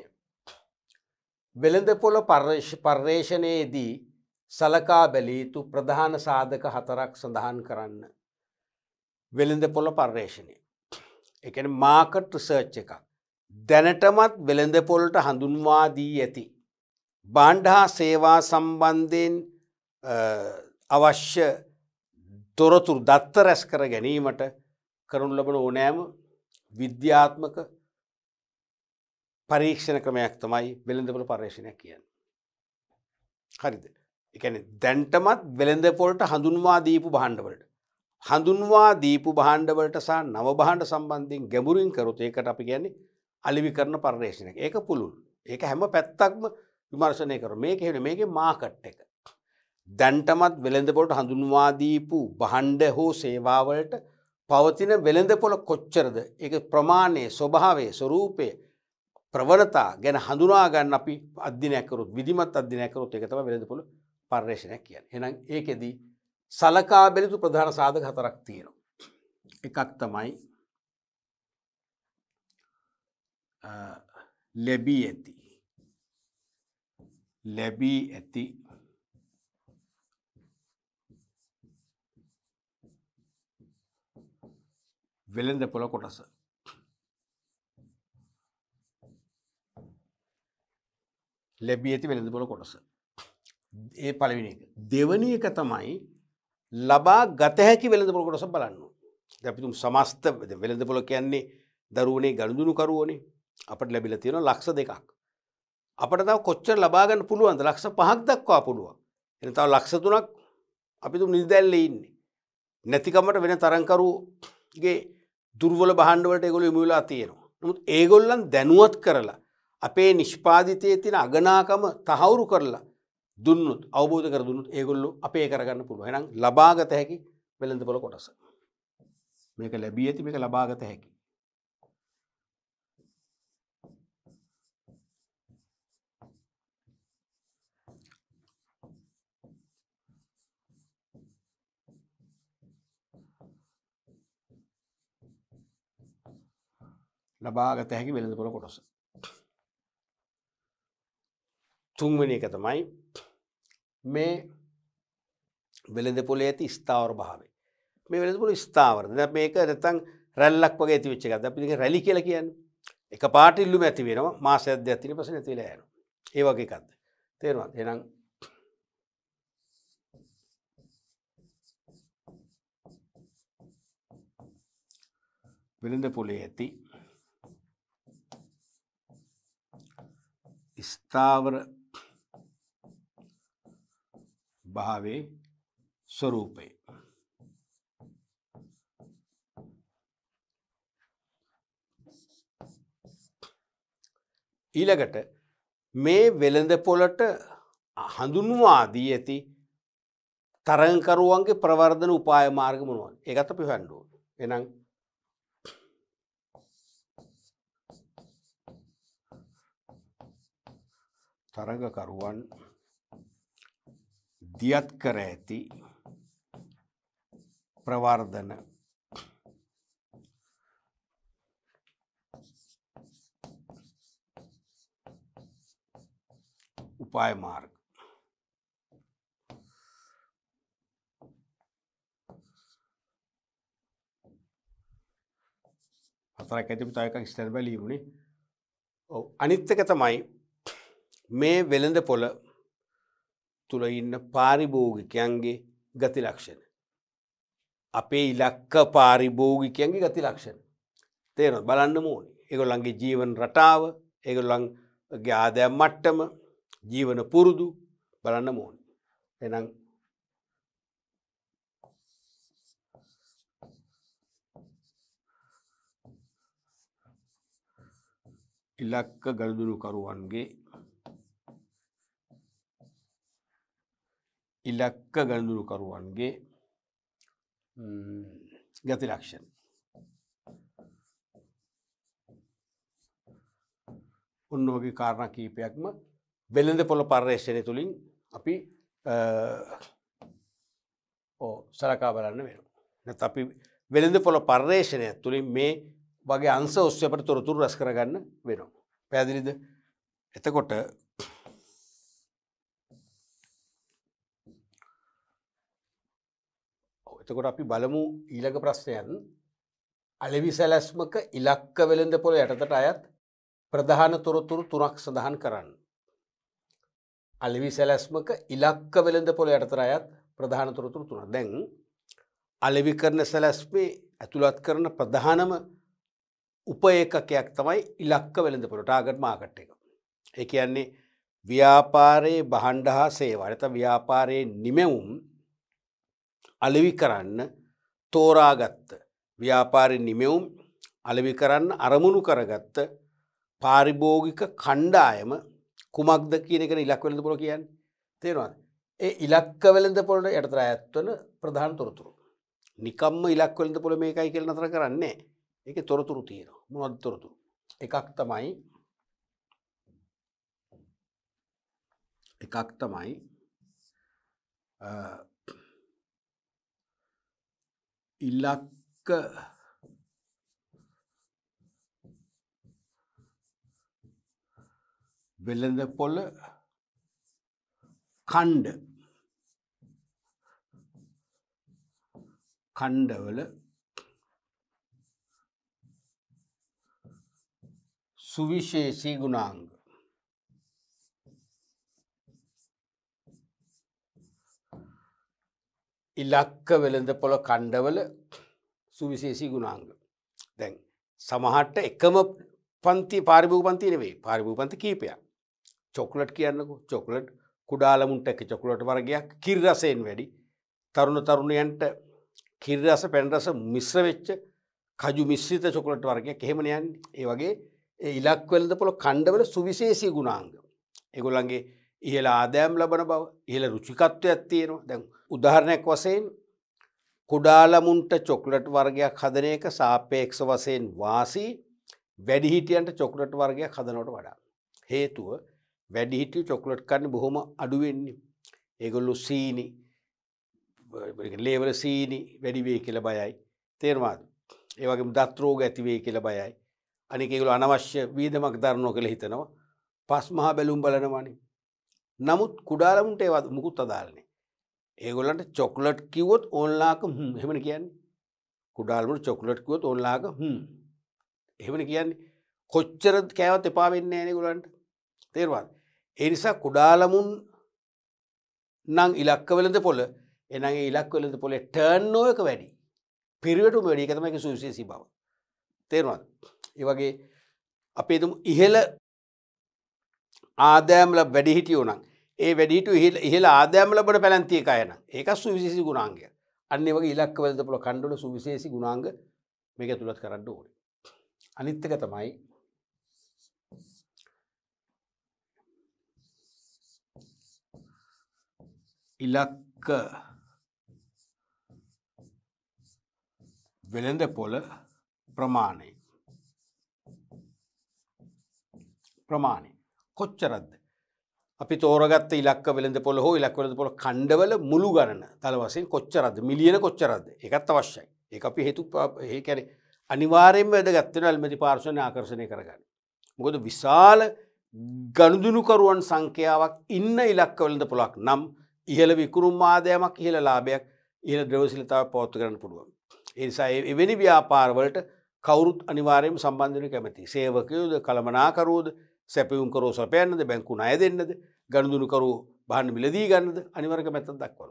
වෙළඳ පොළ පර්ේෂණයේදී සලකා බැලීතු ප්‍රධාන සාධක හතරක් සඳහන් කරන්න. වෙළඳ පොළ පර්යේෂණය. එක මාකට් රිසර්ච් එකක්. දැනටමත් වෙළඳ පොලට හඳුන්වාදී ඇති. බාණ්ඩ හා සේවා සම්බන්ධයෙන් අවශ්‍ය තොරතුරු දත්ත රැස් කර ගැනීමට කරනු ලබන ඕනෑම විද්‍යාත්මක පරීක්ෂණ ක්‍රමයක් තමයි වෙළඳපොළ පර්ේෂණයක් කියන්න. හරිද. එකන දැන්ටමත් වෙළඳපොලට හඳුන්වා දීපු බහන්්ඩවලට. හඳුන්වා දීපු බහන්්ඩවලට සහ නව බහන්ඩ සම්බන්ධයෙන් ගැඹුරින් කරුතු ඒකට අපි ගැන්නේ අලිවි කරන පර්ේෂණ ඒක පුළුල් ඒක හැම පැත්තක්ම විමර්ශනය කර මේක හෙන මේක මාකට් එක. දැන්ටමත් වෙළඳපොලට හඳුන්වාදීපු බහන්්ඩ හෝ සේවාවලට පවතින වෙළඳපොල කොච්චරද එක ප්‍රමාණය ස්වභාවේ ස්වරූපය ප්‍රවණතා ගැන හඳුනාගන්න අපි අධ්‍යනයකරුත් විදිමත් අධ්‍යනයකරුත් එකතම වෙළඳපොළ පර්යේෂණයක් කියන. එනම් ඒකෙදී සලකා බැලිතු ප්‍රධාන සාධක හතරක් තියෙනවා. එකක් තමයි ලැබී ඇති ලැබී ඇති වෙළඳ පොළ කොටස ලැබී ඇති වෙළඳ පොළ කොටස ඒ පලවිනි එක. දෙවනි එක තමයි ලබා ගතහැකි වෙළඳපොළ කොටස බලන්න. දැපිතුම් සමස්ත වෙළඳපොළ කියන්නේ දරුවනේ ගණදුනුකරුවනේ අපට ලැබිල තියෙන ලක්ෂ දෙකක්. අපට තව කොච්චර ලබාගන්න පුළුවන්ද ලක්ෂ පහක් දක්වා පුළුව. එන තව ලක්ෂ තුනක් අපිතුම් නිදැල්ල ඉන්නේ. නැතිකමට වෙන තරංකරුගේ දුර්වල බහන්ඩුවට ගොල මුවෙලා තියෙනවා. නමුත් ඒගොල්ලන් දැනුවත් කරලා අපේ නිෂ්පාධිතය තින අගනාකම තහවුරු කරලා දුන්නත් අවබෝධ කර දුන්නත් ඒගොල්ලු අපේ කරගන්න පුළුව එනම් ලබාගත හැකි වෙළඳ පොල කොටස මේක ලැබී ඇති මේක ලබාගත හැකි ලබාගත හැකි වෙළඳ පොළ කොටස. තුන්වනි එක තමයි මේ වෙළඳ පොල ඇති ස්ථාවර භාවේ මේ වෙළඳපුල ස්ථාවර ද මේක නැතන් රැල්ලක් වගේ ඇති විච්ච එකද පිළි රැලි කියල කියන්න එක පාටිල්ලුම ඇති වෙනවා මාසයද ඇතින පස නැතිල යන ඒ වගේ කක්ද තේරවා එනම් වෙළඳ පොලේ ඇති ස්ථාවර භාවේ ස්වરૂපේ ඊළඟට මේ වෙළඳ පොලට හඳුන්වා දී ඇති තරංකරුවන්ගේ ප්‍රවර්ධන උපාය මාර්ග මුණුවන් එකත පිහඩුව එනම් තරගකරුවන් දියත් කර ඇති ප්‍රවර්ධන උපාය මාර්ග හතරක් ඇතිම තව එකක් ස්ටැන්ඩ් බයි ලියුනේ ඔව් අනිත් එක තමයි මේ වෙළඳ පොළ තුළ ඉන්න පාරිභෝගිකයන්ගේ ගති ලක්ෂණ. අපේ ඉලක්ක පාරිභෝගිකයන්ගේ ගති ලක්ෂණ. තේරොත් බලන්න මෝනි එකගොල්ලන්ගේ ජීවන රටාව ඒගොල්ලන්ගේ ආදයක් මට්ටම ජීවන පුරුදු බලන්න මෝනි. එනම් ඉලක්ක ගල්දුරුකරුවන්ගේ ඉලක්ක ගණඳුරුකරුවන්ගේ ගති ලක්ෂණ උන්නෝගේ කාරණ කීපයක්ම වෙළඳ පොළ පර්යේෂණය තුළින් අපි සලකා බලන්න වෙන නැත අපි වෙළඳ පොළ පර්යේෂණය තුළින් මේ වගේ අන්ස ඔස්්‍යපට තොරතුරු රැස් කරගන්න වෙනවා පැදිලිද එතකොට එතකොට අපි බලමු ඊළඟ ප්‍රශ්නයන් අලෙවි සැලැස්මක ඉලක්ක වෙළඳ පොළ යටතට අයත් ප්‍රධාන තොරතුරු තුනක් සඳහන් කරන්න. අලෙවි සැලැස්මක ඉලක්ක වෙළඳ පොළ යටතර අයත් ප්‍රධාන තොරතුරු තුන දැන් අලෙවි කරන සැලැස්මේ ඇතුළත් කරන ප්‍රධානම උපඒකකයක් තමයි ඉලක්ක වෙළඳ පොළට ආගට මාකට් එක. ඒ කියන්නේ ව්‍යාපාරයේ බහණ්ඩ හා සේවා ඇත ව්‍යාපාරයේ නිමැවුම් අලෙවි කරන්න තෝරාගත්ත ව්‍යාපාරි නිමෙවුම් අලෙවි කරන්න අරමුණු කරගත්ත පාරිභෝගික කණ්ඩායම කුමක්ද කියනක ඉලක්වලඳ පුොර කියන්න තේරවාද. ඒ ඉලක්කවලඳ පොලට යටතර ඇත්වන ප්‍රධාන තොරතුරු. නිකම්ම ඉලක්වලඳ පොළ මේකයි කියල නතර කරන්නේ එක තොරතුරු තියෙන මොනත් තොරතුරු එකක් තමයි එකක් තමයි ඉලක්ක වෙළඳ පොළ කණ්ඩ කණ්ඩවල සුවිශේෂී ගුණාංග ඉලක්ක වෙළඳ පොළ කණ්ඩවල සුවිශේෂී ගුණාංග. දැන් සමහට්ට එකම පන්ති පාරිභූ පන්ති නෙවේ පාරිභූ පන්ති කීපයක් චොක්ලට් කියන්නක චොක්ලට් කුඩාලමුන්ට එක චොකලට වර්ගයක් කිර්රසයෙන් වැඩි තරුණ තරුණයන්ට කිර්රස පැන්රස මිශ්‍රවෙච්ච කජු මිශ්‍රිත චොකලට වර්ගයක් එහෙමනයන් ඒ වගේ ඉලක්වලද පොළ කණ්ඩවල සුවිශේෂී ගුණාංග. එගොල්ලන්ගේ ඉහල ආදෑම් ලබන බව ඉහල රුචිකත්වයක් තියෙනවා දැන් උදාහරණයක් වසයෙන් කුඩාලමුන්ට චොක්ලට් වර්ගයක් හදන එක සාපේක්ෂ වසයෙන් වාසී වැඩිහිටියන්ට චොක්ලට් වර්ගයක් හදනොට වඩා. හේතුව වැඩිහිටිය චොක්ලට් කන්න බොහොම අඩුවෙන්නේ. ඒගොල්ලු සීනි ලේවල සීනි වැඩිවේ කියල බයයි තේරවාද ඒවගේ දත්රෝග ඇතිවේ කියල බයයි අනිකෙකුල අනවශ්‍ය වීදමක් දරනෝ කළ හිතනවා පස් මහා බැලුම් බලනවානේ නමුත් කුඩාරමුන්ට ඒවත් මුකුත් අදාරනේ ඒගොලන්ට චොක්ලට් කිවොත් ඕන්ලාක හෙමන කියන්න කුඩාල්මට චොක්ලට් කිවොත් ඔල්ලාක එහෙමන කියන්නේ කොච්චර කෑවත් එපා වෙන්න ඇනෙගොලන්ට තේරවාද ඒ නිසා කුඩාලමුන් නං ඉලක්ක වෙලඳ පොල එනගේ ඉලක් වෙලඳ පොලේ ටර්න් නෝයක වැඩි පිරිවටු වැඩි එකතමක සුවිශේසි බව තේරවාද ඒවගේ අපේතුම ඉහල ආදෑම්ල වැඩිහිටියෝනම් ඒ වැඩිට ඉහලා ආදෑම්ලබට පැළැන්තියක අයන ඒක සුවිසිසි ගුණාන්ගය අන්න වගේ ඉලක්වලද පුළ කණ්ඩුල සුවිශේසි ගුණාංග මේක තුළත් කරන්න ඕන. අනිත්තක තමයි ඉලක්ක වෙළඳ පොල ප්‍රමාණය ප්‍රමාණය කොච්චරද්ද. අපි තෝරගත් ඉලක් වෙළඳ පොල හෝ ඉලක්වලද පොල කණ්ඩවල මුළු ගණන තලවසෙන් කොච්චරද මිලියන කොච්චරද එකත් අවශ්‍යයි ඒ අපි හේතු හකැන අනිවාරයෙන් වැද ගත්තන අල්මති පාර්ශණය ආකර්ශණය කරගන්න. මොකද විශාල ගණුදුනුකරුවන් සංඛ්‍යාවක් ඉන්න ඉලක්කවලද පොලක් නම් ඉහළ විකුරුම් ආදයමක් ඉහළ ලාභයක් ඉහළ ද්‍රවසිලතාව පෝත්තු කරන්න පුළුවන්. එනිසා එවැනි ව්‍යාපාරවලට කවුරුත් අනිවාරයම සම්බන්ධන කැමති සේවකයෝද කළමනාකරුවෝද සැපවුම් කරෝ සපයන්නද බැංකු අය දෙන්නද ගණදුනුකරු බාන්න මිලදී ගන්නද අනිවරක මැත දක්වල.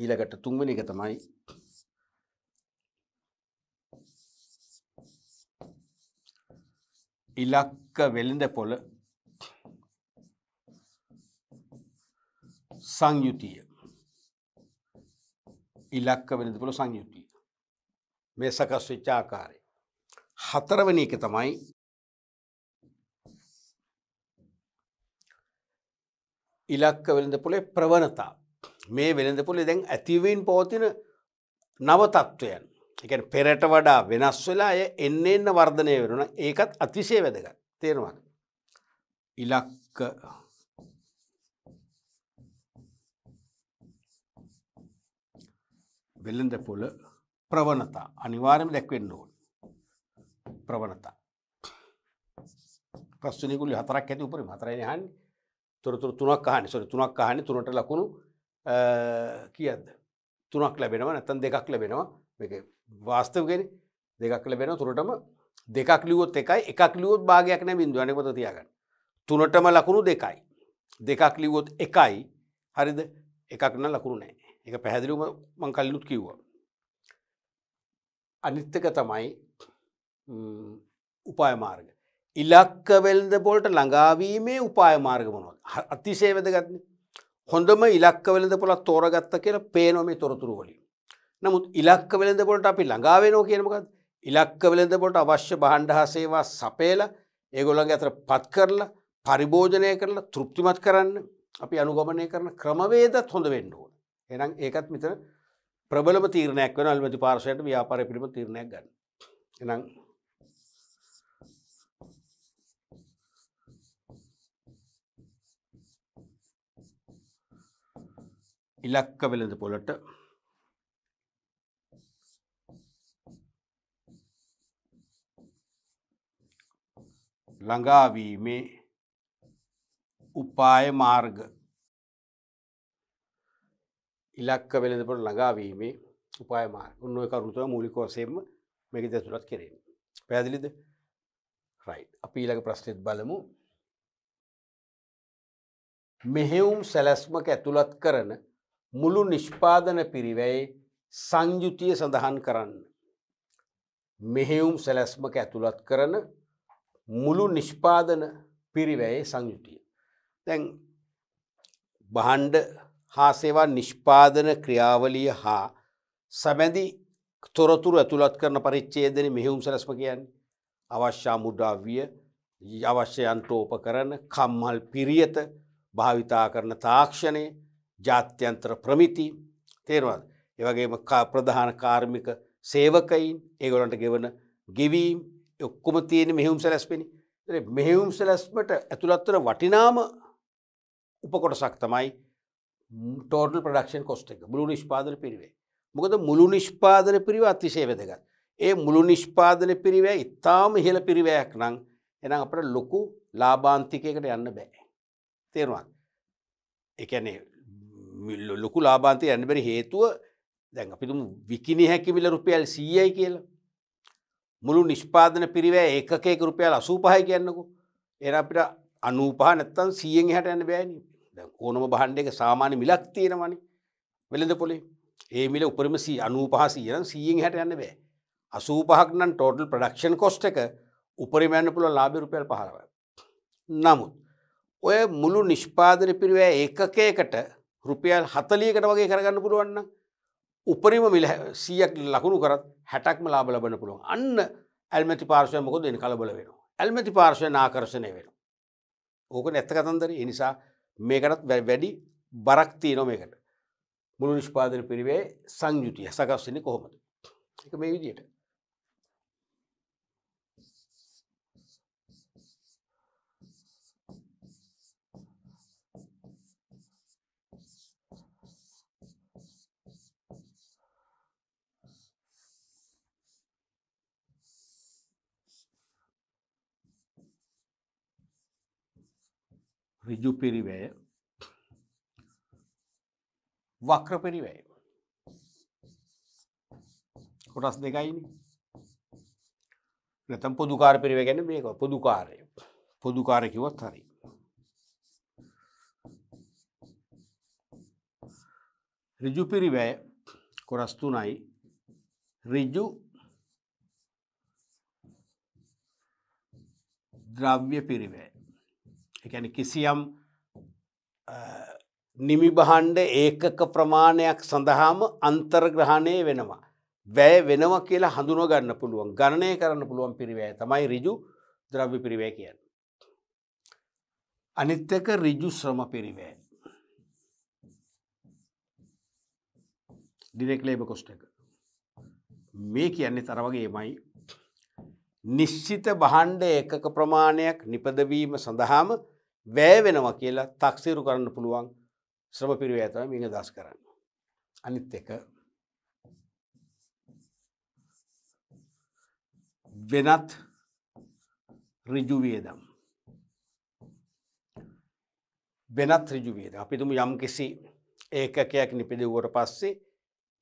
ඊළකට තුන්වනි එක තමයි ඉලක්ක වෙළඳ පොළ සංයුතිය ඉලක්ක වෙළඳ පොළ සංයුතිය මේ සකස් වෙච්ච ආකාරය හතරවැනි එක තමයි ඉලක්ක වෙළඳපුලේ ප්‍රවණතා. මේ වෙළඳපුලේ දැන් ඇතිවීන් පෝතින නවතත්ත්වයන්. එක පෙරට වඩා වෙනස් වෙලා ය එන්න එන්න වර්ධනය වෙනන ඒකත් අතිශය වැදක තේරවාද. ඉලක්ක වෙළඳපුල ප්‍රවණතා අනිවාරම දැක්වෙන්න ඕන් ප්‍රවණතා ප්‍රස්තුනිකුලි හතරක් ඇති උපරි හතරයි හන්නේ තොරතුර තුනක් අහන්න සොරි තුනක් අහන්න තුනට ලකුණු කියද තුනක් ලැබෙනවා නැතන් දෙකක් ලැබෙනවා වාස්තවගෙන දෙකක් ලැබෙන තුරටම දෙකක් ලියුවොත් එකයි එකක් ලියුවොත් භාගයක් නෑ බින්දුවනකොත තියාගන්න තුනටම ලකුණු දෙකයි දෙකක් ලිවොත් එකයි හරිද එකක්න ලකුණු නෑ එක පැහැදිලිම මං කල්ලුත් කිව්වා අනිත්තක තමයි උපාය මාර්ග ඉලක්කවෙල්ද පොලට ළඟාවීමේ උපාය මාර්ගමනුව අතිශේවදගත්න හොඳම ඉලක්කවෙලද පොලක් තෝරගත්ත කියලා පේනොමේ තොරතුරු වලින්. නමුත් ඉලක්කවෙලද පොලට අපි ළඟාවෙනෝ කියනකත් ඉලක්කවෙලද පොට අවශ්‍ය බහන්්ඩහසේවා සපේල ඒගොලන් ඇතර පත් කරලා පරිභෝජනය කරලා තෘප්තිමත් කරන්න අපි අනුගමනය කරන ක්‍රමවේදත් හොඳ වෙන්න ඕන. එනම් ඒකත් මෙතන ප්‍රබලම තීරණයක් වන අල්මති පාර්ශයට ව්‍යාපාර පිළිම තීරණයක් ගන්න. එනම් ඉලක්ක වෙළඳ පොළට ළඟාවීමේ උපාය මාර්ග ඉලක්ක වෙළඳපොට ළඟාවීමේ උපාය මාර්ග උන්නුව කරුතුව මූලිකෝසයම මේක දැතුරත් කෙරෙන පැදිලිද රයි් අපි ඊළඟ ප්‍රශ්නෙත් බලමු මෙහෙවුම් සැලැස්මක ඇතුළත් කරන මුළු නිෂ්පාදන පිරිවැයි සංයුතිය සඳහන් කරන්න. මෙහෙවුම් සැලැස්මක ඇතුළත් කරන මුළු නිෂ්පාදන පිරිවැයේ සංයුතිය. තැන් බහන්්ඩ හා සේවා නිෂ්පාදන ක්‍රියාවලිය හා සැබැඳි තොරතුර ඇතුළත් කරන පරිච්චේදන මෙහෙවුම් සැලස්ම කියන් අවශ්‍යා මුඩාවිය අවශ්‍යයන්ටෝප කරන කම්හල් පිරියත භාවිතා කරන තාක්ෂණය ජාත්‍යන්තර ප්‍රමිති තේරවාද ඒවගේම ප්‍රධාන කාර්මික සේවකයින් ඒගොලන්ට ගෙවන ගෙවීම් ඔක්කුම තියෙන මෙහුම් සැලැස්පෙනි මෙහෙවුම් සැලැස්මට ඇතුළත්වන වටිනාම උපකොටසක් තමයි ටෝටල් ප්‍රඩක්ෂන් කොස්ට එක මුළු නිෂ්පාදන පිරිවේ. මොකද මුළු නිෂ්පාදන පිරිව අතිශේවදගත්. ඒ මුළු නිෂ්පාදන පිරිවෑ ඉතාම ඉහළ පිරිවයක් නං එනම් අපට ලොකු ලාබාන්තිකයකට යන්න බෑ. තේරවා එකනේ ලොකු ලාබාන්තය යන්න බැරි හේතුව දැන් අපිතුම විකිනි හැකිමිල රුපියල් සීයයි කියලා. මුළු නිෂ්පාදන පිරිවෑ ඒකකයක රුපියල් අසූ පහයි කියන්නකු. එන අපිට අනූපහ නැත්තන් සියෙන් හට යන්න බෑනි ඕනම බහන්්ඩ එක සාමාන්‍ය මිලක් තියෙනවනි වෙළඳ පොලේ ඒ මිල උපරම සී අනූපහ සීයන සීයෙන් හැට යන්න බෑ. අසූපහක්නන් ටෝටල් ප්‍රඩක්ෂන් කොස්ට එක උපරිමයන්න පුළ ලාබි රුපියල් පහරව. නමුත් ඔය මුළු නිෂ්පාදන පිරිවෑ ඒකකයකට රුපියල් හතලියකට වගේ කරගන්න පුළුවන්න උපරිම මිල සියක් ලකුණු කරත් හැටක්ම ලාබ ලබන පුළුවන් අන්න ඇල්මැති පාර්ශය මොකොද දෙන කලබල වෙන ඇල්මැති පාර්ශය නාකර්ශණය වෙන ඕක නැත්ත කතන්දර එනිසා මේකටත් වැඩි බරක් තියන මේකට මුළු නිෂ්පාදන පිරිවේ සංයුතිය සකස්වන්නේ කොහොමද එක මේ විදියට ඍජු පිරිවැය වක්‍ර පිරිවැය කොටස් දෙකයිනේ නැතම් පොදුකාර පිරිව ගැන මේක පොදුකාරය පොදුකාරකිවත් හරි රිජු පිරිවැය කොරස්තුනයි රිජු ද්‍රව්‍ය පිරිවැය එකැන කිසියම් නිමිබහන්ඩ ඒකක ප්‍රමාණයක් සඳහාම අන්තර්ග්‍රහණය වෙනවා. වැය වෙනවා කියලා හඳුනගන්න පුළුවන් ගණනය කරන්න පුළුවන් පිරිවෑ තමයි රිජු ද්‍රව්‍ය පිරිවෑ කියන්න. අනිත්්‍යක රිජු ශ්‍රම පිරිවෑ. ඩිරෙක් ලේබ කොස්ට එක. මේ කියන්නේ තරවගේ මයි නිශ්චිත බහන්්ඩ එකක ප්‍රමාණයක් නිපදවීම සඳහාම වැෑ වෙනවා කියලා තක්සේරු කරන්න පුළුවන් ශ්‍රම පිරිව ඇතම මිඟ දස් කරන්න. අනිත් එක වෙනත් රිජුවියදම්. වෙනත් රිජුවේද අපිතුම යම් කිසි ඒකකයක් නිපිදවුවට පස්සේ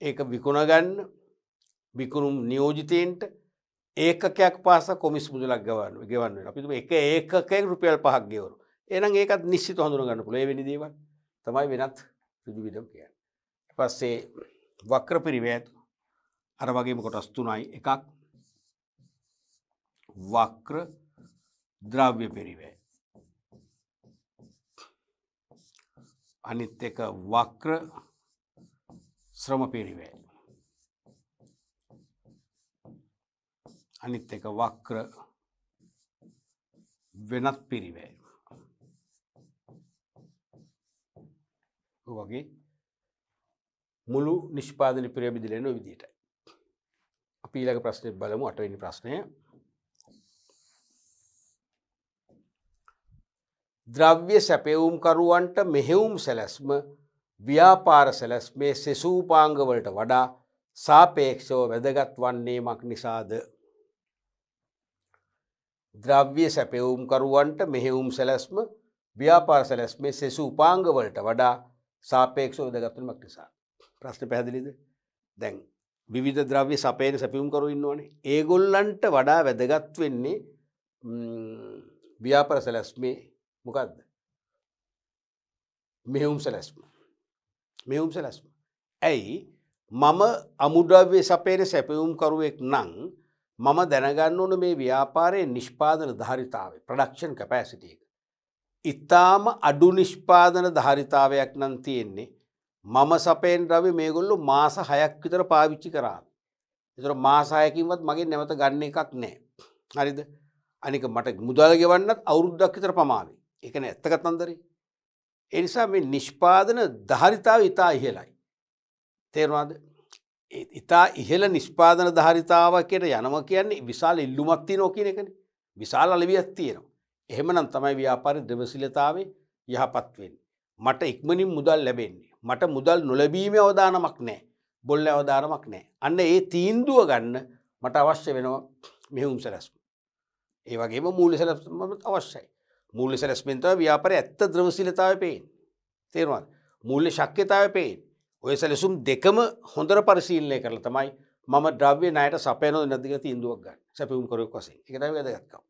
ඒක විකුණගන්න විකුණුම් නියෝජිතයන්ට ඒකයක් පාස කොමිස් මුදලක් ගවන්න ගෙවන්න අපිතුම එක ඒකකයක් රුපියල් පහක් ගෙවරු එනම් ඒකත් නිශ්චිත හඳුනගන්න පුළේ වෙනි දේවල් තමයි වෙනත් රුජුවිදම් කියන්න. පස්සේ වක්‍ර පිරිවැත් අර වගේම කොටස් තුනයි එකක් වක්‍ර ද්‍රව්‍ය පිරිවැ. අනිත් එක වක්‍ර ශ්‍රම පිරිවැ. අනිත් එක වක්‍ර වෙනත් පිරිවැ. වගේ මුළු නිෂ්පාදන ප්‍රයබිදිලන විදිටයි. අපීලක ප්‍රශ්නය බලමු අටවැනි ප්‍රශ්නය ද්‍රව්‍ය සැපවුම්කරුවන්ට මෙහෙවුම් සැලැස්ම ව්‍යාපාර සැලැස්මේ සෙසූපාංගවලට වඩා සාපේක්ෂව වැදගත් වන්නේමක් නිසාද. ද්‍රව්‍ය සැපවුම්කරුවන්ට මෙහෙවුම් සැලැස්ම ව්‍යාපාර සැලැස්මේ සෙසූපාංගවලට වඩා සාපේක්ෂෝ දගත්තුමක් නිසා. ප්‍රශ්න පැහැදිලිද දැන් විධ ද්‍රව්‍ය සපේන සැපියුම් කරු ඉන්නවනේ ඒගොල්ලන්ට වඩා වැදගත් වෙන්නේ ව්‍යාපර සැලැස්මේ මොකක්ද මෙහුම් සැලැස්ම මෙහුම් සැලැස්ම ඇයි මම අමුද්‍රව්‍ය සපේන සැපවුම්කරුවෙක් නං මම දැනගන්න ඕන මේ ව්‍යාපාරය නිෂ්පාදන ධරිතාව ප්‍රඩක්ෂන් කැපෑසිටියක ඉතාම අඩු නිෂ්පාදන ධාරිතාවයක් නම් තියෙන්නේ මම සපයෙන් රවි මේගොල්ලු මාස හයක් විතර පාවිච්චි කරා. එතර මාසායකින්වත් මගේ නැවත ගන්න එකක් නෑ. හරිද අනික මට මුදල් ගෙවන්නත් අවුරුද්දක් විතර පමාවේ එකන ඇත්තකතන්දරේ. එනිසා මේ නිෂ්පාදන ධාරිතාව ඉතා ඉහලයි. තේරවාද ඉතා ඉහල නිෂ්පාදන ධාරිතාව කියට යනම කියන්නේ විශාල ඉල්ලුමක්ති නෝකින එකන විශාල අලවියක් තියෙනවා. එහෙමනම් තමයි ව්‍යාපාරි දෙවසිලතාවේ යහපත්වෙන්. මට ඉක්මනින් මුදල් ලැබෙන්නේ. මට මුදල් නොලැබීම අවධානමක් නෑ බොල්ල අවධානමක් නෑ. අන්න ඒ තීන්දුව ගන්න මට අවශ්‍ය වෙනවා මෙහුම් සැලැස්ම. ඒ වගේම මූලි සැලස්ම අවශ්‍යයි. මූලි සැලස්මෙන්තව ව්‍යාපර ඇත්ත ද්‍රවසිලතාව පේෙන්. තේරවාද මූල්‍ය ශක්්‍යතාව පේෙන්. ඔය සැලසුම් දෙකම හොඳර පරිශීලනය කරල තමයි මම ද්‍රව්‍ය නයට සපයනො නැතික තින්දුවක් ගන්න සැපියුම් කරයක් වසේ එකටයි වැදගත්කම්.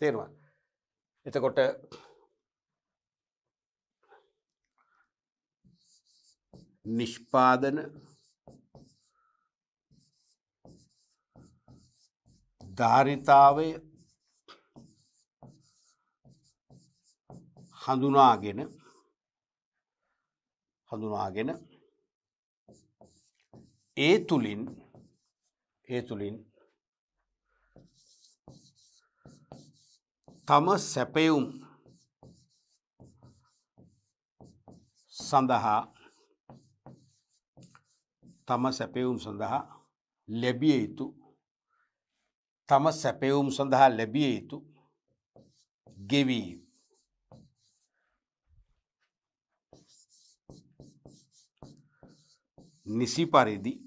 තේරවාද එතකොට නිෂ්පාදන ධාරිතාවය හඳුනාගෙන හඳුනාගෙන ඒ තුළින් ඒ තුළින් තම සැපයුම් සඳහා තම සැපයුම් සඳහා ලැබිය යුතු තම සැපයුම් සඳහා ලැබිය යුතු ගෙවී නිසි පරිදි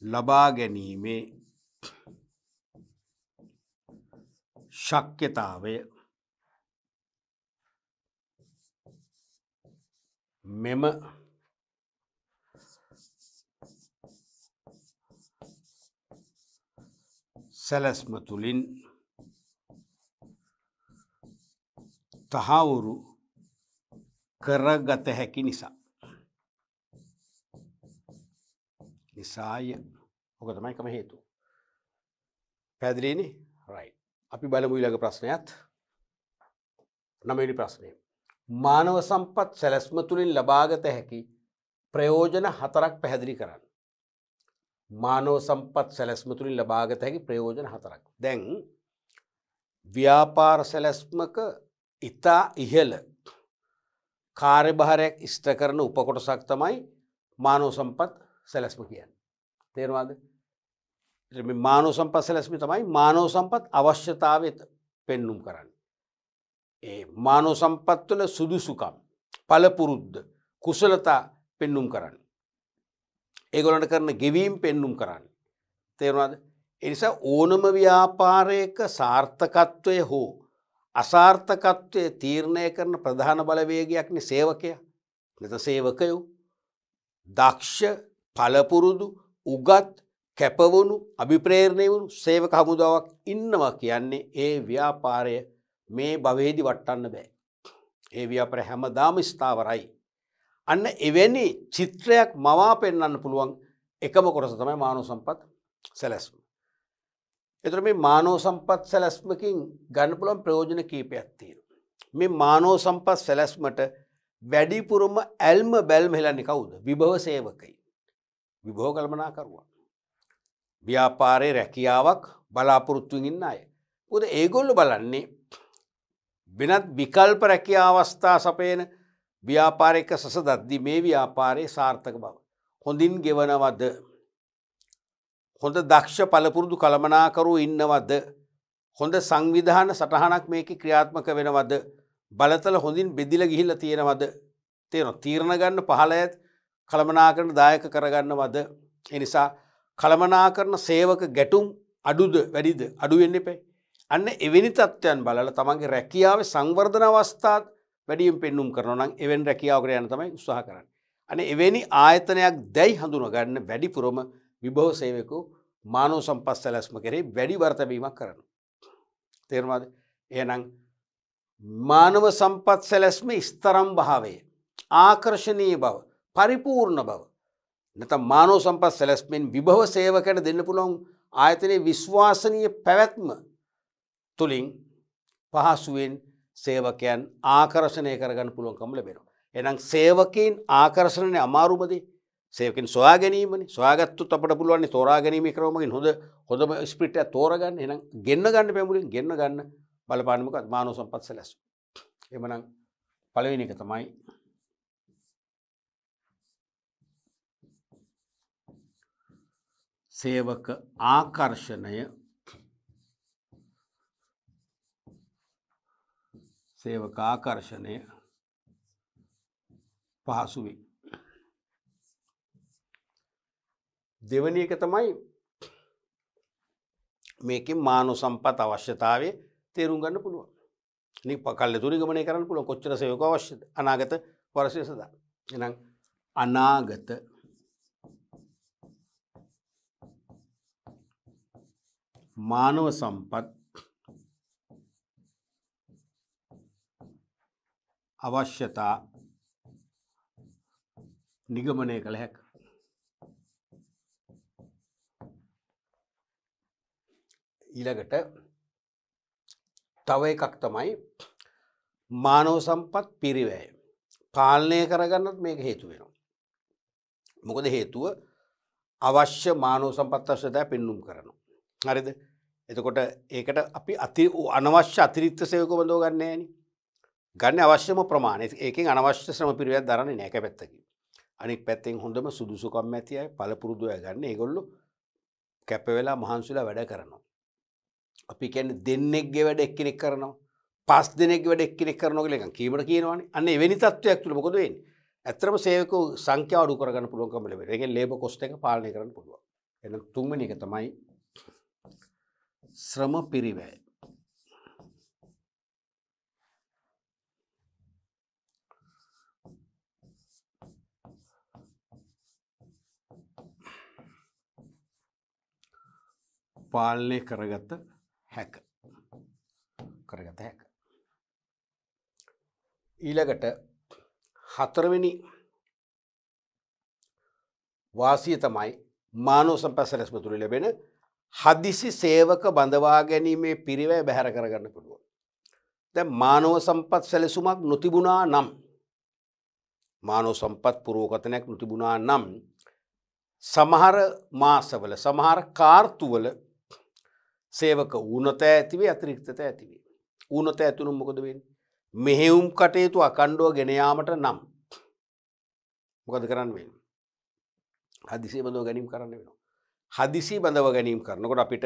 ලබා ගැනීමේ ශක්්‍යතාවය මෙම සැලැස්ම තුළින් තහවුරු කරගත හැකි නිසා නිසාය හොක තමයිකම හේතු. පැදිලීනි රයි. අපි බලමුීලග ප්‍රශ්නයත් නමනි ප්‍රශ්නය. මානව සම්පත් සැලැස්ම තුළින් ලබාගත හැකි ප්‍රයෝජන හතරක් පැහැදිලි කරන්න. මානෝ සම්පත් සැලැස්ම තුළින් ලබාගත හැකි ප්‍රයෝජන හතරක්. දැන් ව්‍යාපාර සැලැස්මක ඉතා ඉහල කාර්භාරයක් ඉෂ්ට කරන උපකොටසක් තමයි මානෝ සම්පත් සැලැස්ම කියන්න. තේරවාද මානෝ සම්පත් සැලැස්මි තමයි මානෝ සම්පත් අවශ්‍යතාවත් පෙන්නුම් කරන්න. ඒ මානෝ සම්පත්වල සුදුසුකම් පලපුරුද්ද කුසලතා පෙන්නුම් කරන්න. ඒගොලට කරන ගෙවීම් පෙන්නුම් කරන්න. තේරවාද එනිසා ඕනම ව්‍යාපාරයක සාර්ථකත්වය හෝ අසාර්ථකත්වය තීරණය කරන ප්‍රධාන බලවේගයක්න සේවකය මෙත සේවකයෝ දක්ෂ පලපුරුදු උගත් කැපවුණු අභිප්‍රේරණය වුණු සේවක හමුදාවක් ඉන්නවා කියන්නේ ඒ ව්‍යාපාරය මේ භවේදි වට්ටන්න බෑ. ඒ ව්‍යාපර හැමදාම ස්ථාවරයි. අන්න එවැනි චිත්‍රයක් මවා පෙන්න්න පුළුවන් එකම කොරස තමයි මානු සම්පත් සැලැස්ම. එතුර මේ මානෝ සම්පත් සැලැස්මකින් ගන්න පුළන් ප්‍රයෝජන කීපයක් තියෙන. මේ මානෝ සම්පත් සැලැස්මට වැඩිපුරම ඇල්ම බැල්ම හෙලන්නේ කවුද විභව සේවකයි. විභෝ කල්මනාකරුවන්. ව්‍යාපාරය රැකියාවක් බලාපොරොත්තුවෙන් ඉන්න අය. පුද ඒගොල්ල බලන්නේ වෙනත් විකල්ප රැකිය අවස්ථා සපයන ව්‍යාපාරයක සස දද්දි මේ ව්‍යාපාරයේ සාර්ථක බව. හොඳින් ගෙවනවද. හොඳ දක්ෂ පලපුරුදු කළමනාකරු ඉන්නවද. හොඳ සංවිධාන සටහනක් මේක ක්‍රියාත්මක වෙනවද. බලතල හොඳින් බෙදිල ගිහිල්ල තියෙනවද. තේන තීරණ ගන්න පහල ඇත් කළමනාකරන දායක කරගන්නවද. එනිසා කළමනා කරන සේවක ගැටුම් අඩුද වැඩිද අඩුවෙන්න්න එපේ. අන්න එවැනි තත්ත්වයන් බලල තමන්ගේ රැකියාව සංවර්ධන අවස්ථාත් වැඩියම් පෙන්නුම් කරනනම් එවන් රැකියාවකර යන තමයි උත්සාහ කරන්න. අන එවැනි ආයතනයක් දැයි හඳුනගන්න වැඩිපුරම විභව සේවකු මානෝ සම්පස් සැලැස්ම කරේ වැඩි වර්තබීමක් කරන. තේරවාද එනම් මානව සම්පත් සැලැස්ම ස්තරම් භාවේ. ආකර්ශණය බව පරිපූර්ණ බව. නැත මානෝ සම්පත් සැලැස්මෙන් විභව සේවකට දෙන්න පුළොන් ආයතනය විශ්වාසනය පැවැත්ම තුළින් පහසුවෙන් සේවකයන් ආකර්ශණය කරගන්න පුළුවන්කම ලැබෙනවා. එනම් සේවකයින් ආකර්ශණය අමාරුමදේ සේවකින් සොයා ගැනීම සොයාගත්තු අපට පුළුවන්නේ තෝරා ගැනීම ක්‍රමගින් හොඳ හොඳම ස්පිට තෝරගන්න එනම් ගෙන්න්න ගන්න පැමුලින් ගෙන්න්න ගන්න බලපානමකත් මානෝ සම්පත් සැලැස්. එමනම් පලවෙනික තමයි සේවක ආකර්ෂණය සේවක ආකර්ෂණය පහසුවේ. දෙවනි එක තමයි මේක මානු සම්පත් අවශ්‍යතාවේ තේරුම් ගන්න පුළුවන් නි පකල්ල තුරි ගමනය කරන්න පුළුව කොච්චර සයක අවශ්‍ය අනාගත වරසය සදා එනම් අනාගත මානව සම්පත් අවශ්‍යතා නිගමනය කළ හැක. ඊළඟට තව එකක් තමයි මානව සම්පත් පිරිවැය. පාලනය කරගන්නත් මේක හේතු වෙනවා. මොකද හේතුව අවශ්‍ය මානව සම්පත් අවශ්‍යතය පෙන්නුම් කරනවා. හරිද එතකොට ඒකට අපි අති අනවශ්‍ය අතිරික්ත සයක බඳෝ ගන්නේන ගන්න අවශ්‍යම ප්‍රමාණය ඒකින් අනවශ්‍ය ශ්‍රම පිරිවත් දරන්න නෑක පැත්තකි අනික් පැත්තෙන් හොඳම සුදුසුකම් ඇතියි පලපුරුදුව ගන්න ඒගොල්ලු කැපවෙලා මහන්සුලා වැඩ කරනවා. අපි කැන දෙන්නෙක්ගේ වැඩ එක්කෙනෙක් කරනවා පස් දෙනෙක් වැඩ එක්කෙනෙක් කරනොගලක කීමට කියනවාන අන්න වැනි තත්වයක් තුළ මොකොදවෙන් ඇතරම සේක සංඛ්‍යාඩු කරගන්න පුළුවන්කම ලබේ එක ලේබ කොස්ට එක පාලනය කරන්න පුළුව එන තුන්මනි එක තමයි ශ්‍රම පිරිවැය. පාලනය කරගත හැක කරගත හැක. ඊළඟට හතරවෙනි වාසිය තමයි මානෝ සම්පැසලස්ම තුළ ලැබෙන හදිසි සේවක බඳවා ගැනීමේ පිරිවැය බැහැර කරගන්න පුළුවන්. දැ මානව සම්පත් සැලසුමක් නොතිබුණා නම් මානව සම්පත් පුරෝකතනයක් නොතිබුණා නම් සමහර මාසවල සමහර කාර්තුවල සේවක ඌනත ඇතිවේ අතිරික්තත ඇතිවේ. ඌනත ඇතුනුම් මොකදවෙන් මෙහෙවුම් කටයුතු අකණ්ඩුව ගෙනයාමට නම් මොකද කරන්න වෙන. හදිසේ බඳව ගැනීම් කරන්න වෙන. හදිසි බඳව ගැනීම් කරනකොට අපිට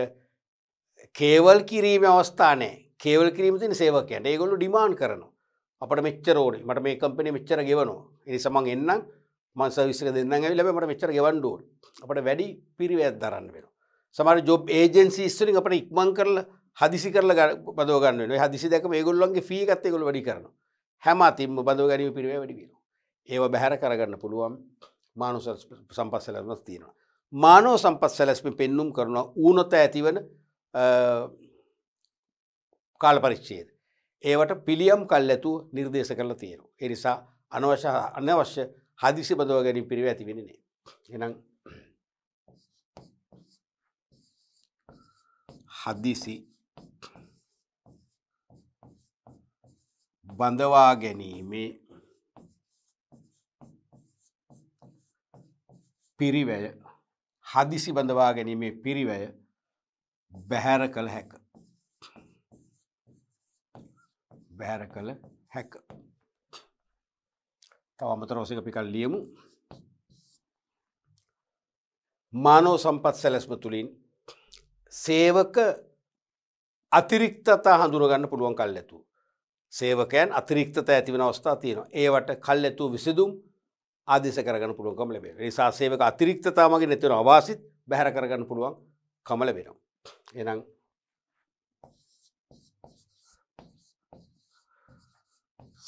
කේවල් කිරීම අවස්ථානය කේවල් කිරීම තින සේවකයන්ට ඒගොල්ලු ඩිමාන් කරනවා අපට මෙච්චරෝඩ මට මේ කම්පිනි මෙච්චර ගෙවනවා එනිසමං එන්නම් මන් සවිස්සක දෙන්න ඇවිලබ මට මෙච්චර ගෙවන්ඩුවන් අපට වැඩි පිරිවැත් දරන්න වෙන සමර ජොබ් ඒජන්සි ස්තුරින් අපට ඉක්මං කරල හදිසි කරල බදගන්න හදිසි දැක ඒගොල්ලන්ගේ ෆීගත්තයකොල වැඩි කරන හැම අතිම බදව ගැනීම පිරිව වැඩි වෙන ඒව බැහැර කරගන්න පුළුවන් මානුස සම්පස්සලමස් තියෙනවා මානෝ සම්පත් සැලැස්ම පෙන්නුම් කරනවා ඌනොත ඇතිවන කාල පරිච්චේද. ඒවට පිළියම් කල් ඇතු නිර්දේශ කරලා තියෙනු. එනිසා අනවශ්‍ය අනවශ්‍ය හදිසි බදව ගැනීම පිරිව ඇති වෙනනේ. එනම් හදිසි බඳවා ගැනීමේ පිරිවැය හදිසි බඳවා ගැනීමේ පිරිවැය බැහැර කළ හැක. බැහැර කළ හැක. තව අමතර ඔසික පිකල් ලියමු. මානෝ සම්පත් සැලැස්ම තුළින් සේවක අතිරික්තතා හඳුරගන්න පුළුවන් කල් ඇතු. සේවකයන් අතිරික්තත ඇතිවෙන අවස්ථා තියෙනවා ඒවට කල් ඇතු විසිදුම් ආදේශ කරගන්න පුළුවන්කම ලැබෙන නිසා සේවක අතිරික්තතාමගේ නැතිවන අවාසිත් බැහැර කරගන්න පුළුවන් කම ලැබෙනවා. එනම්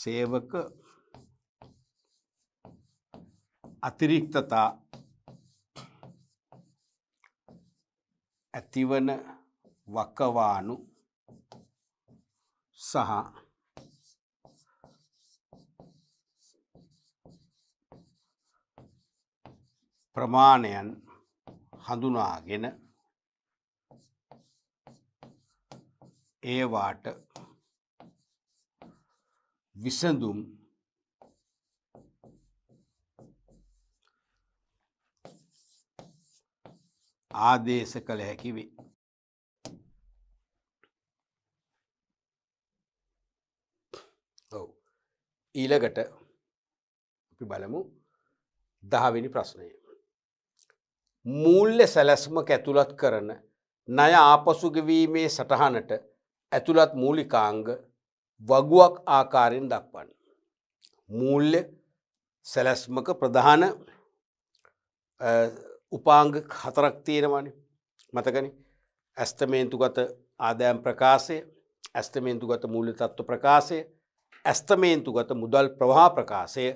සේවක අතිරික්තතා ඇතිවන වකවානු සහ ප්‍රමාණයන් හඳුනාගෙන ඒවාට විසඳුම් ආදේශ කළ හැකි වේ. ඔව් ඊළඟට අපි බලමු 10 වෙනි ප්‍රශ්නය. මූල්්‍ය සැලැස්මක ඇතුළත් කරන ණය ආපසුගවීමේ සටහනට ඇතුළත් මූලිකාංග වගුවක් ආකාරයෙන් දක්වන්න. මූල්්‍ය සැලැස්මක ප්‍රධාන උපාංග හතරක් තියෙනවන මතකන ඇස්තමේන්තුගත ආදෑම් ප්‍රකාශය ඇස්තමේන්තුගත මූල්‍ය තත්ත්ව ප්‍රකාශය ඇස්තමේන්තුගත මුදල් ප්‍රවාහ ප්‍රකාශය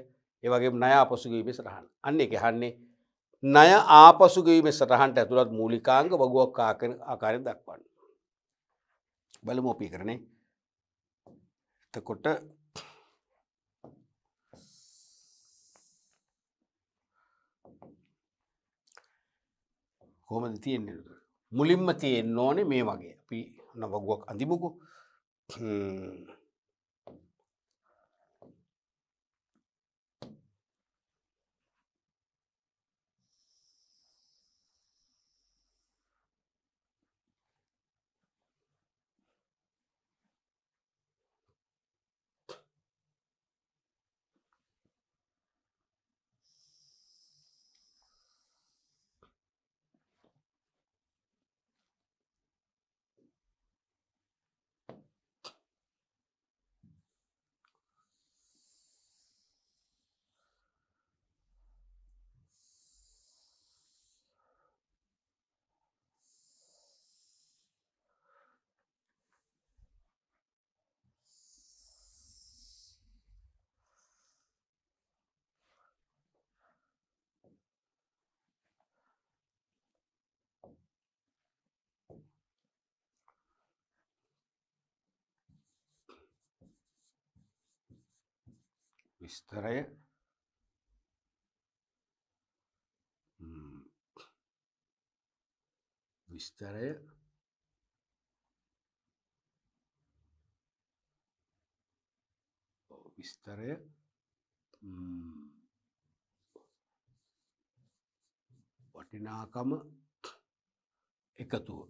ඒවගේ නයා පසුගීමි සටහන් අන්නේ එක හන්නේ ණය ආපසුගීම සටහන්ට ඇතුළත් මූලිකාංග වගුවක් ආකන ආකාරය දක්වන්න. බලමු අපි කරනේ. එතකොට කොහොමද තියෙන්නේ? මුලින්ම තියෙන්න ඕනේ මේ වගේ. අපි වගුවක් අඳිමුකෝ. විස්තරය විස්තරය විස්තරය වටිනාකම එකතුව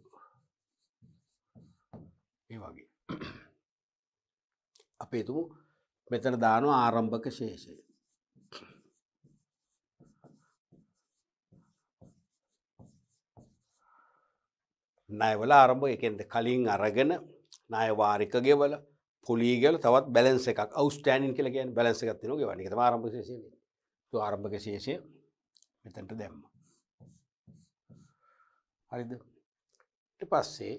ඒ වගේ අපේ තුමු මෙතන දානවා ආරම්භක ශේෂය. ණයවල ආරම්භ ඒ කියන්නේ කලින් අරගෙන ණය වාරික ගෙවල පොලී ගෙවල තවත් බැලන්ස් එකක් අවුස්ටෑන්ඩින් කියලා කියන්නේ බැලන්ස් එකක් තියෙනවා ගෙවන්න. ඒක තමයි ආරම්භක ශේෂය වෙන්නේ. તો ආරම්භක ශේෂය මෙතනට දැම්මා. හරිද? ඊට පස්සේ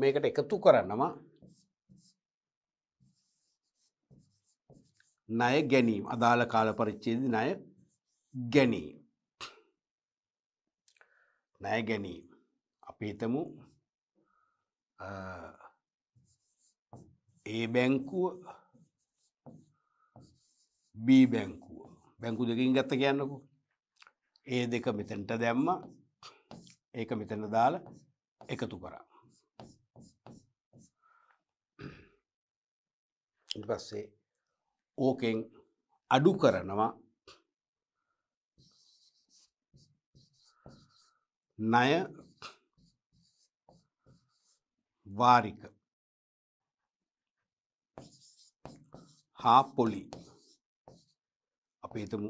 මේකට එකතු කරනවා ණය ගැනීම අදාළ කාල පරිච්ඡේදය ණය ගැනීම ණය ගැනීම අපි හිතමු ඒ බැංකුව B බැංකුව බැංකු දෙකින් ගත්ත කියන්නකු ඒ දෙක මෙතැන්ට දැම්ම ඒක මෙතැන දාල එකතු කරා ඉට පස්සේ ඕකෙන් අඩු කරනවා ණය වාරික හා පොලි අපේතමු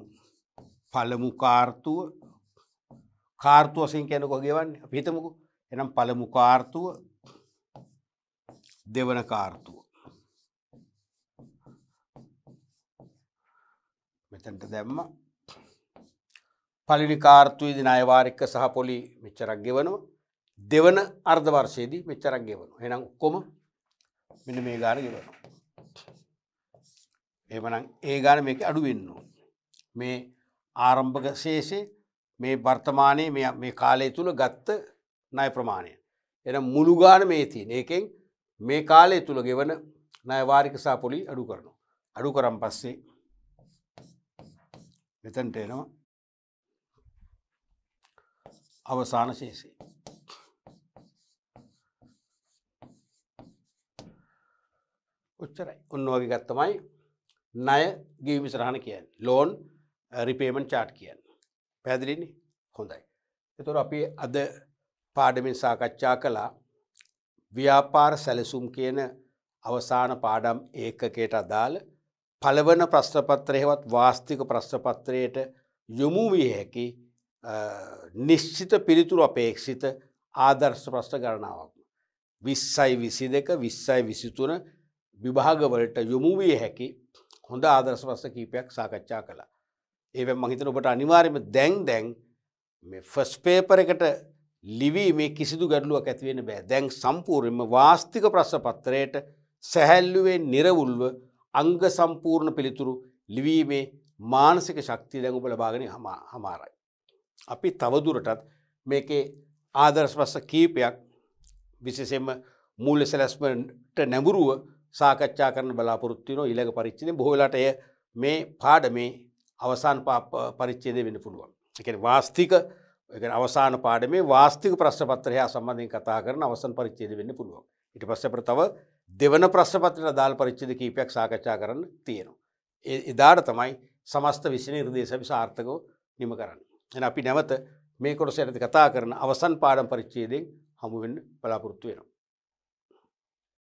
පළමු කාර්තුව කාර්තුව වසින් කැනකො ගෙවන්න අපිතමකු එනම් පළමු කාර්තුව දෙවන කාර්තුව මෙතැන්ට දැම්ම පලිනි කාර්තුවේදි නයවාරික සහ පොලි මෙච්චරක් ගෙවනවා දෙවන අර්ධවර්ශයේදී මෙච්චරක් ගෙවනු එනම් කොම මෙන මේ ගාන ගෙවනවා. එමනම් ඒ ගාන මේක අඩුවෙන්නවා. මේ ආරම්භක ශේෂේ මේ වර්තමානය මේ කාලය තුළ ගත්ත නය ප්‍රමාණය. එන මුළුගාන මේ තින් ඒකෙන් මේ කාලය තුළ ගෙවන නයවාරික සාපොලි අඩු කරනවා. අඩු කරම් පස්සේ මෙතැන්ට එනවා අවසාන ශේෂී උච්චරයි උන්නෝගි ගත්තමයි නය ගීවිසරහණ කියන් ලෝන් රිපේමෙන්ට් චාට් කියන්න පැදිලිනි හොඳයි. එතුර අපි අද පාඩමින් සාකච්ඡා කළා ව්‍යාපාර සැලසුම් කියන අවසාන පාඩම් ඒකකයට අදාළ පළවන ප්‍රශ්නපත්‍රයවත් වාස්තික ප්‍රශ්නපත්‍රයට යොමු විය හැකි නිශ්චිත පිළිතුරු අපේක්ෂිත ආදර්ශ ප්‍රශ්න ගණනාවක්. විස්සයි විසි දෙක විස්සයි විසිතුන විභාගවලට යොමු විය හැකි හොඳ ආදර්ශ ප්‍රශ්න කීපයක් සාකච්ඡා කළා. ඒව මහිතන ඔබට අනිවාර්යම දැන් දැන් ෆස් පේපර එකට ලිවීමේ කිසිදු ගැටලුවක් ඇතිවෙන බෑ දැන් සම්පූර්යම වාස්තික ප්‍රශ්න පත්‍රයට සැහැල්ලුවේ නිරවුල්ව අංග සම්පූර්ණ පිළිතුරු ලිවීමේ මානසික ශක්තිය දැඟුප ලබාගෙන හමාරයි. අපි තවදුරටත් මේකේ ආදර්ශවස්ස කීපයක් විශේෂෙන්ම මූල්‍ය සැලැස්මට නැඹුරුව සාකච්ඡා කරන බලාපොරොත්තිනෝ ඉළඟ පරිච්චිනය බොහලාට එය මේ පාඩමේ අවසාන පරිච්චේදය වෙන පුළුවන්. එක වාස්තික අවසාන පාඩමේ වාස්තික ප්‍රශ්පත්‍රය සම්බන්ධයෙන් කතා කරන අවසන් පරිච්චේද වෙන්න පුළුවන්. ඉට පස්සපට තව දෙවන ප්‍රශ්නපත්‍රට දාල් පරිච්චිද කීපයක් සාකච්ඡා කරන්න තියෙනවා. එදාට තමයි සමස්ත විසින නිර්දේශවි සාර්ථකෝ නිම කරන්න. එන අපි නැවත මේ කොටස ඇති කතා කරන අවසන් පාඩම් පරිච්චේදෙන් හමුවෙන් බලාපොරොත්තු වෙනවා.